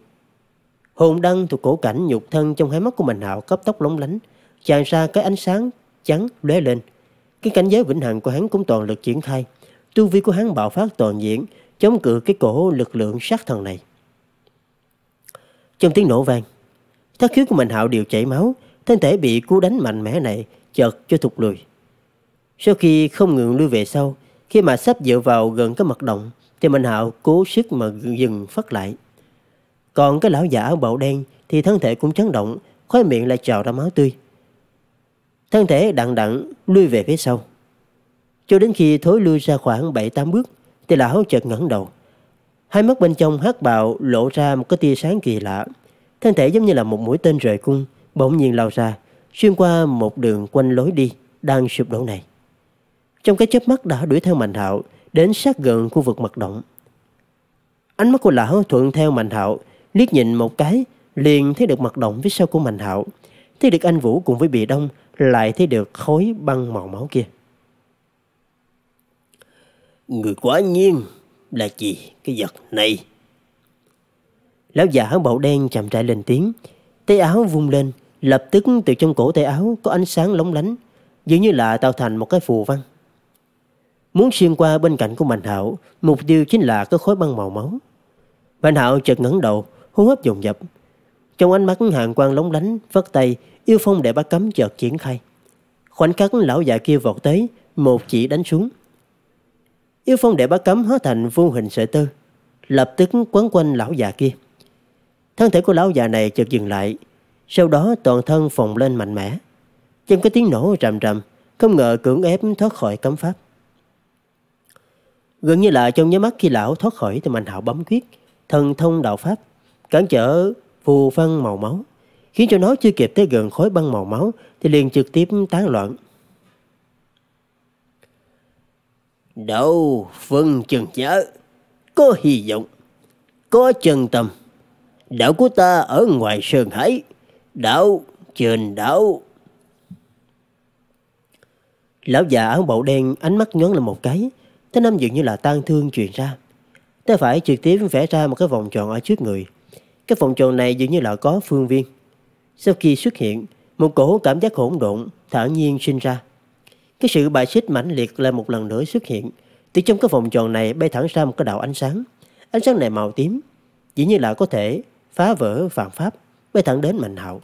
Hồn đăng thuộc cổ cảnh nhục thân trong hai mắt của mình hạo cấp tốc lóng lánh, tràn ra cái ánh sáng trắng lóe lên. Cái cảnh giới vĩnh hằng của hắn cũng toàn lực triển khai, tu vi của hắn bạo phát toàn diện, chống cự cái cổ lực lượng sát thần này. Trong tiếng nổ vang, thất khiếu của Mạnh Hạo đều chảy máu, thân thể bị cú đánh mạnh mẽ này chợt cho thụt lùi. Sau khi không ngừng lùi về sau, khi mà sắp dựa vào gần cái mặt động, thì Mạnh Hạo cố sức mà dừng phát lại. Còn cái lão giả áo đen thì thân thể cũng chấn động, khóe miệng lại trào ra máu tươi. Thân thể đặng đặng lùi về phía sau. Cho đến khi thối lùi ra khoảng 7-8 bước thì lão chợt ngẩng đầu. Hai mắt bên trong hắc bạo lộ ra một cái tia sáng kỳ lạ. Thân thể giống như là một mũi tên rời cung, bỗng nhiên lao ra, xuyên qua một đường quanh lối đi đang sụp đổ này. Trong cái chớp mắt đã đuổi theo Mạnh Hạo đến sát gần khu vực mặt động. Ánh mắt của lão thuận theo Mạnh Hạo, liếc nhìn một cái, liền thấy được mặt động phía sau của Mạnh Hạo, thấy được anh Vũ cùng với Bị Đông, lại thấy được khối băng màu máu kia. Người quá nhiên là gì cái vật này? Lão già áo bào đen chậm rãi lên tiếng, tay áo vung lên, lập tức từ trong cổ tay áo có ánh sáng lóng lánh, dường như là tạo thành một cái phù văn. Muốn xuyên qua bên cạnh của Mạnh Hạo, mục tiêu chính là cái khối băng màu máu. Mạnh Hạo chợt ngẩng đầu, hô hấp dồn dập. Trong ánh mắt hàng quang lóng lánh, vất tay, yêu phong đệ bá cấm chợt triển khai. Khoảnh khắc lão già kia vọt tới, một chỉ đánh xuống. Yêu Phong đệ bá cấm hóa thành vô hình sợi tơ, lập tức quấn quanh lão già kia. Thân thể của lão già này chợt dừng lại, sau đó toàn thân phồng lên mạnh mẽ. Trong cái tiếng nổ rầm rầm, không ngờ cưỡng ép thoát khỏi cấm pháp. Gần như là trong nháy mắt khi lão thoát khỏi thì mạnh hạo bấm quyết, thần thông đạo pháp, cản trở phù văn màu máu, khiến cho nó chưa kịp tới gần khối băng màu máu thì liền trực tiếp tán loạn, Đâu phân chừng nhớ Có hy vọng Có chân tâm đảo của ta ở ngoài sơn hải đảo trên đảo Lão già áo bậu đen ánh mắt nhón lên một cái Thế năm dường như là tan thương truyền ra Tay phải trực tiếp vẽ ra một cái vòng tròn ở trước người Cái vòng tròn này dường như là có phương viên Sau khi xuất hiện Một cổ cảm giác hỗn độn thản nhiên sinh ra cái sự bài xích mãnh liệt lại một lần nữa xuất hiện. Từ trong cái vòng tròn này bay thẳng ra một cái đạo ánh sáng. Ánh sáng này màu tím, dĩ nhiên là có thể phá vỡ vạn pháp, bay thẳng đến Mạnh Hạo.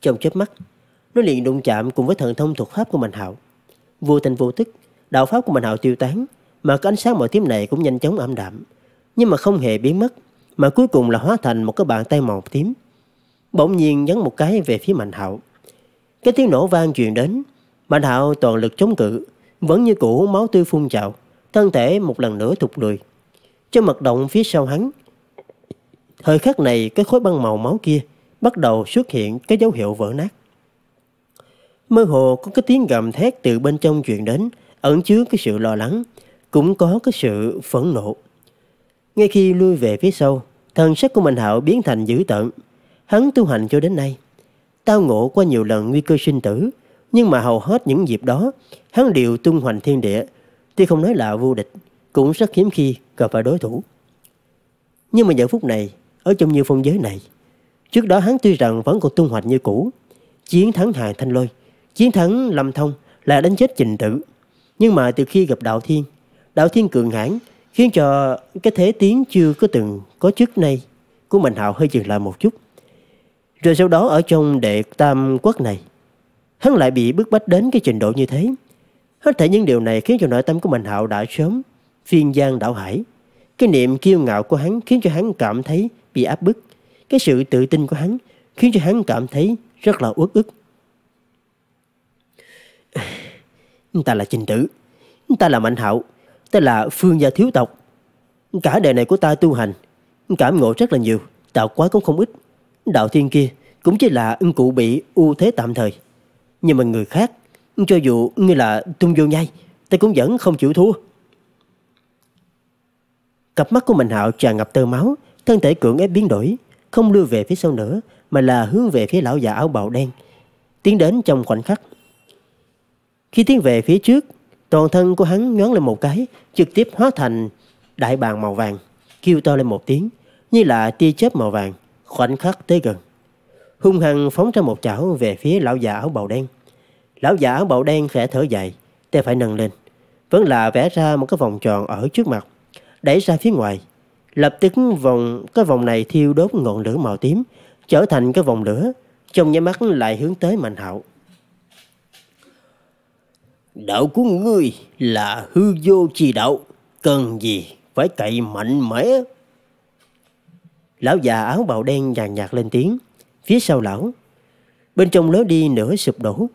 Trong chớp mắt, nó liền đụng chạm cùng với thần thông thuật pháp của Mạnh Hạo. Vô tình vô tức, đạo pháp của Mạnh Hạo tiêu tán, mà cái ánh sáng màu tím này cũng nhanh chóng âm đạm, nhưng mà không hề biến mất, mà cuối cùng là hóa thành một cái bàn tay màu tím. Bỗng nhiên nhấn một cái về phía Mạnh Hạo. Cái tiếng nổ vang truyền đến, Bạch Hạo toàn lực chống cự, vẫn như cũ máu tươi phun trào, thân thể một lần nữa thụt lùi. Trên mặt động phía sau hắn, thời khắc này cái khối băng màu máu kia bắt đầu xuất hiện cái dấu hiệu vỡ nát. Mơ hồ có cái tiếng gầm thét từ bên trong truyền đến, ẩn chứa cái sự lo lắng, cũng có cái sự phẫn nộ. Ngay khi lui về phía sau, thần sắc của Mạnh Hạo biến thành dữ tợn. Hắn tu hành cho đến nay, tao ngộ qua nhiều lần nguy cơ sinh tử, nhưng mà hầu hết những dịp đó, hắn đều tung hoành thiên địa, tuy không nói là vô địch, cũng rất hiếm khi gặp phải đối thủ. Nhưng mà giờ phút này, ở trong nhiều phong giới này, trước đó hắn tuy rằng vẫn còn tung hoành như cũ, chiến thắng Hàng Thanh Lôi, chiến thắng Lâm Thông là đánh chết Trình Tử. Nhưng mà từ khi gặp Đạo Thiên, Đạo Thiên cường hãn khiến cho cái thế tiến chưa có từng có trước nay của mình Hạo hơi dừng lại một chút. Rồi sau đó ở trong đệ tam quốc này, hắn lại bị bức bách đến cái trình độ như thế. Hết thể những điều này khiến cho nội tâm của mạnh hạo đã sớm, phiên gian đảo hải. Cái niệm kiêu ngạo của hắn khiến cho hắn cảm thấy bị áp bức. Cái sự tự tin của hắn khiến cho hắn cảm thấy rất là uất ức. Ta là trình tử, ta là mạnh hạo, ta là phương gia thiếu tộc. Cả đời này của ta tu hành, cảm ngộ rất là nhiều, tạo quá cũng không ít. Đạo thiên kia cũng chỉ là cụ bị ưu thế tạm thời. Nhưng mà người khác Cho dù như là tung vô nhai Ta cũng vẫn không chịu thua Cặp mắt của Mạnh Hạo tràn ngập tơ máu Thân thể cưỡng ép biến đổi Không lưu về phía sau nữa Mà là hướng về phía lão già áo bào đen Tiến đến trong khoảnh khắc Khi tiến về phía trước Toàn thân của hắn nhón lên một cái Trực tiếp hóa thành đại bàng màu vàng Kêu to lên một tiếng Như là tia chớp màu vàng Khoảnh khắc tới gần hung hăng phóng ra một chảo về phía lão già áo bào đen. Lão già áo bào đen khẽ thở dài, tay phải nâng lên, vẫn là vẽ ra một cái vòng tròn ở trước mặt, đẩy ra phía ngoài. Lập tức vòng cái vòng này thiêu đốt ngọn lửa màu tím, trở thành cái vòng lửa, trong nháy mắt lại hướng tới Mạnh Hạo. Đạo của ngươi là hư vô chi đạo, cần gì phải cậy mạnh mẽ. Lão già áo bào đen nhàn nhạt lên tiếng, phía sau lão. Bên trong lối đi nửa sụp đổ,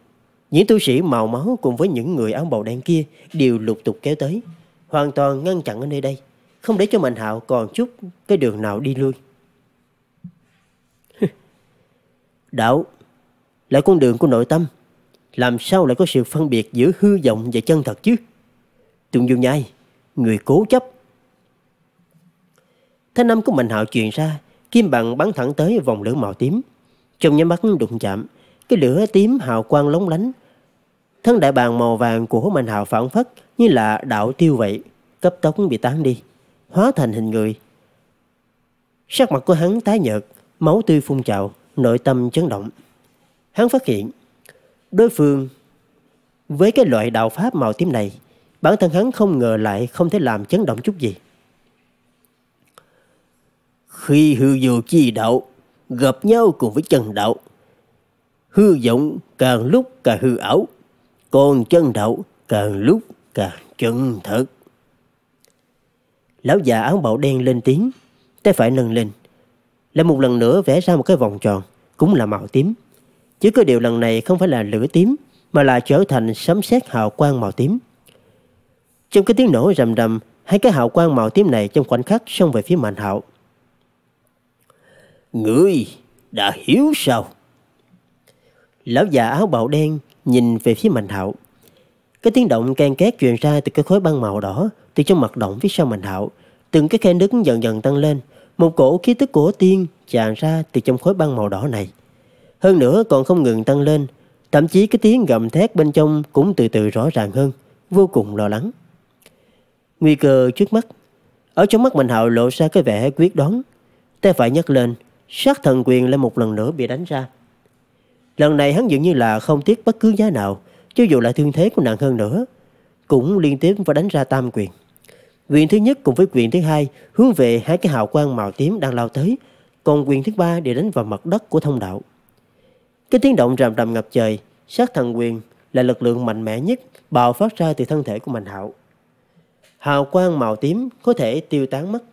những tu sĩ màu máu cùng với những người áo bào đen kia đều lục tục kéo tới, hoàn toàn ngăn chặn ở nơi đây, không để cho Mạnh Hạo còn chút cái đường nào đi lui. <laughs> Đạo là con đường của nội tâm, làm sao lại có sự phân biệt giữa hư vọng và chân thật chứ? Tùng Dương Nhai, người cố chấp. Thanh âm của Mạnh Hạo truyền ra, kim bằng bắn thẳng tới vòng lửa màu tím, trong nháy mắt đụng chạm, cái lửa tím hào quang lóng lánh. Thân đại bàng màu vàng của Mạnh hào phản phất như là đạo tiêu vậy, cấp tốc bị tán đi, hóa thành hình người. Sắc mặt của hắn tái nhợt, máu tươi phun trào, nội tâm chấn động. Hắn phát hiện, đối phương với cái loại đạo pháp màu tím này, bản thân hắn không ngờ lại không thể làm chấn động chút gì. Khi hư vô chi đạo gặp nhau cùng với chân đạo. Hư vọng càng lúc càng hư ảo, còn chân đạo càng lúc càng chân thật. Lão già áo bào đen lên tiếng, tay phải nâng lên. Lại một lần nữa vẽ ra một cái vòng tròn, cũng là màu tím. chứ có điều lần này không phải là lửa tím, mà là trở thành sấm sét hào quang màu tím. Trong cái tiếng nổ rầm rầm, hai cái hào quang màu tím này trong khoảnh khắc xông về phía Mạnh Hạo. Ngươi đã hiểu sao? Lão già áo bào đen nhìn về phía Mạnh Hạo. Cái tiếng động can két truyền ra từ cái khối băng màu đỏ từ trong mặt động phía sau Mạnh Hạo. Từng cái khe nứt dần dần tăng lên, một cổ khí tức cổ tiên tràn ra từ trong khối băng màu đỏ này. Hơn nữa còn không ngừng tăng lên, thậm chí cái tiếng gầm thét bên trong cũng từ từ rõ ràng hơn, vô cùng lo lắng. Nguy cơ trước mắt, ở trong mắt Mạnh Hạo lộ ra cái vẻ quyết đoán, tay phải nhấc lên, sát thần quyền lại một lần nữa bị đánh ra. Lần này hắn dường như là không tiếc bất cứ giá nào, cho dù là thương thế của nặng hơn nữa, cũng liên tiếp và đánh ra tam quyền. Quyền thứ nhất cùng với quyền thứ hai hướng về hai cái hào quang màu tím đang lao tới, còn quyền thứ ba để đánh vào mặt đất của thông đạo. Cái tiếng động rầm rầm ngập trời, sát thần quyền là lực lượng mạnh mẽ nhất bạo phát ra từ thân thể của Mạnh Hạo. Hào quang màu tím có thể tiêu tán mất,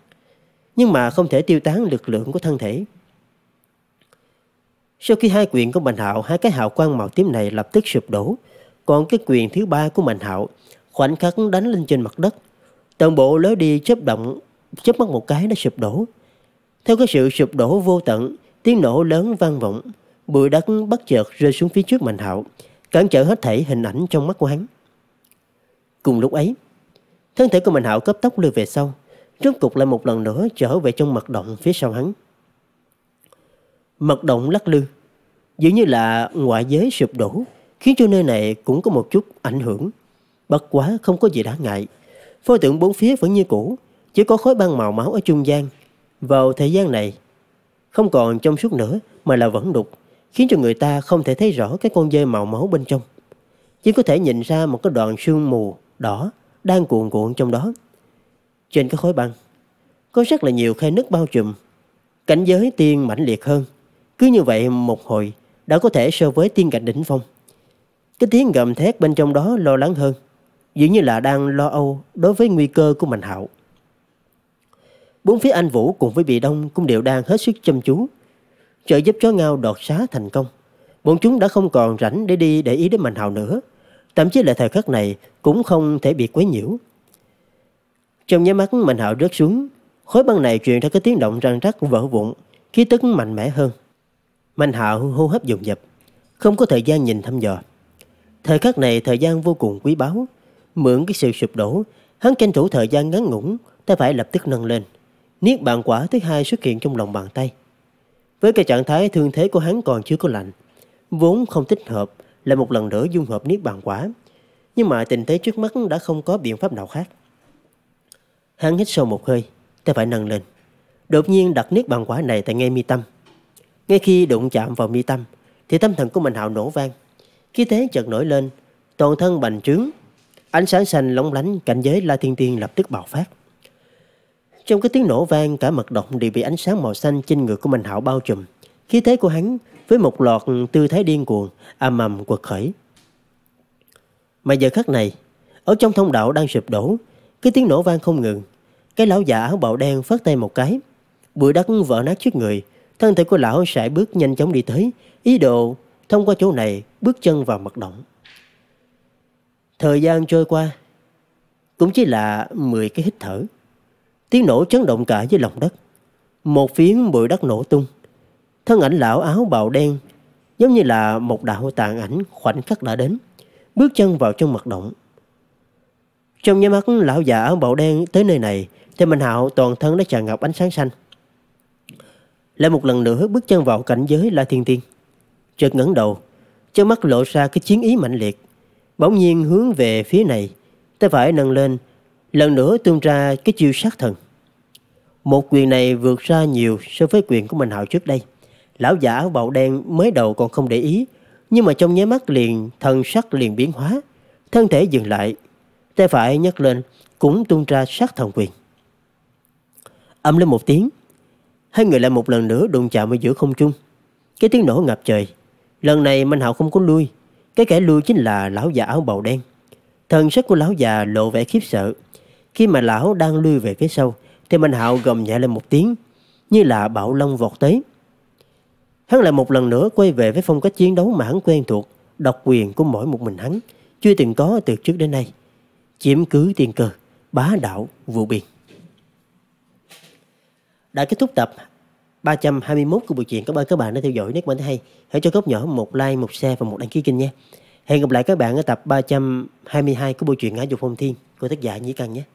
nhưng mà không thể tiêu tán lực lượng của thân thể. Sau khi hai quyền của Mạnh Hạo, hai cái hào quang màu tím này lập tức sụp đổ. Còn cái quyền thứ ba của Mạnh Hạo khoảnh khắc đánh lên trên mặt đất. Toàn bộ lối đi chớp động, chớp mắt một cái đã sụp đổ. Theo cái sự sụp đổ vô tận, tiếng nổ lớn vang vọng, bụi đất bất chợt rơi xuống phía trước Mạnh Hạo, cản trở hết thảy hình ảnh trong mắt của hắn. Cùng lúc ấy, thân thể của Mạnh Hạo cấp tốc lùi về sau, rốt cục lại một lần nữa trở về trong mặt động phía sau hắn mật động lắc lư, dường như là ngoại giới sụp đổ, khiến cho nơi này cũng có một chút ảnh hưởng. Bất quá không có gì đáng ngại. Phôi tượng bốn phía vẫn như cũ, chỉ có khối băng màu máu ở trung gian. Vào thời gian này, không còn trong suốt nữa mà là vẫn đục, khiến cho người ta không thể thấy rõ cái con dơi màu máu bên trong. Chỉ có thể nhìn ra một cái đoạn sương mù đỏ đang cuộn cuộn trong đó. Trên cái khối băng, có rất là nhiều khe nứt bao trùm. Cảnh giới tiên mạnh liệt hơn, cứ như vậy một hồi đã có thể so với tiên cảnh đỉnh phong. Cái tiếng gầm thét bên trong đó lo lắng hơn, dường như là đang lo âu đối với nguy cơ của Mạnh Hạo. Bốn phía Anh Vũ cùng với Bị Đông cũng đều đang hết sức chăm chú, trợ giúp chó ngao đọt xá thành công. Bọn chúng đã không còn rảnh để đi để ý đến Mạnh Hạo nữa, thậm chí là thời khắc này cũng không thể bị quấy nhiễu. Trong nháy mắt Mạnh Hạo rớt xuống, khối băng này truyền ra cái tiếng động răng rắc vỡ vụn, khí tức mạnh mẽ hơn. Mạnh hạo hô hấp dồn dập, không có thời gian nhìn thăm dò. Thời khắc này thời gian vô cùng quý báu. Mượn cái sự sụp đổ, hắn tranh thủ thời gian ngắn ngủn, tay phải lập tức nâng lên. Niết bàn quả thứ hai xuất hiện trong lòng bàn tay. Với cái trạng thái thương thế của hắn còn chưa có lạnh, vốn không thích hợp là một lần nữa dung hợp niết bàn quả. Nhưng mà tình thế trước mắt đã không có biện pháp nào khác. Hắn hít sâu một hơi, tay phải nâng lên. Đột nhiên đặt niết bàn quả này tại ngay mi tâm. Ngay khi đụng chạm vào mi tâm, thì tâm thần của Mạnh Hạo nổ vang. Khí thế chợt nổi lên, toàn thân bành trướng, ánh sáng xanh lóng lánh cảnh giới La Thiên Tiên lập tức bạo phát. Trong cái tiếng nổ vang cả mật động đều bị ánh sáng màu xanh trên người của Mạnh Hạo bao trùm. Khí thế của hắn với một loạt tư thế điên cuồng ầm ầm quật khởi. Mà giờ khắc này, ở trong thông đạo đang sụp đổ, cái tiếng nổ vang không ngừng. Cái lão giả áo bào đen phát tay một cái, bụi đất vỡ nát trước người, Thân thể của lão sải bước nhanh chóng đi tới, ý đồ thông qua chỗ này bước chân vào mật động. Thời gian trôi qua, cũng chỉ là 10 cái hít thở. Tiếng nổ chấn động cả dưới lòng đất. Một phiến bụi đất nổ tung. Thân ảnh lão áo bào đen, giống như là một đạo tàn ảnh khoảnh khắc đã đến, bước chân vào trong mật động. Trong nháy mắt lão già áo bào đen tới nơi này, thì Minh Hạo toàn thân đã tràn ngập ánh sáng xanh lại một lần nữa bước chân vào cảnh giới La Thiên Tiên. Chợt ngẩng đầu, chớp mắt lộ ra cái chiến ý mạnh liệt, bỗng nhiên hướng về phía này, tay phải nâng lên, lần nữa tung ra cái chiêu sát thần. Một quyền này vượt ra nhiều so với quyền của mình hạo trước đây. Lão giả bạo đen mới đầu còn không để ý, nhưng mà trong nháy mắt liền thần sắc liền biến hóa, thân thể dừng lại, tay phải nhấc lên cũng tung ra sát thần quyền. Âm lên một tiếng, Hai người lại một lần nữa đụng chạm ở giữa không trung. Cái tiếng nổ ngập trời. Lần này Minh Hạo không có lui. Cái kẻ lui chính là lão già áo bào đen. Thần sắc của lão già lộ vẻ khiếp sợ. Khi mà lão đang lui về phía sau, thì Minh Hạo gầm nhẹ lên một tiếng, như là bạo long vọt tới. Hắn lại một lần nữa quay về với phong cách chiến đấu mà hắn quen thuộc, độc quyền của mỗi một mình hắn, chưa từng có từ trước đến nay. Chiếm cứ tiền cờ, bá đạo, vụ biệt đã kết thúc tập 321 của buổi chuyện. Cảm ơn các bạn đã theo dõi. Nếu các bạn thấy hay, hãy cho góc nhỏ một like, một share và một đăng ký kênh nha. Hẹn gặp lại các bạn ở tập 322 của bộ truyện Ngã Dục Phong Thiên của tác giả Nhĩ Căn nhé.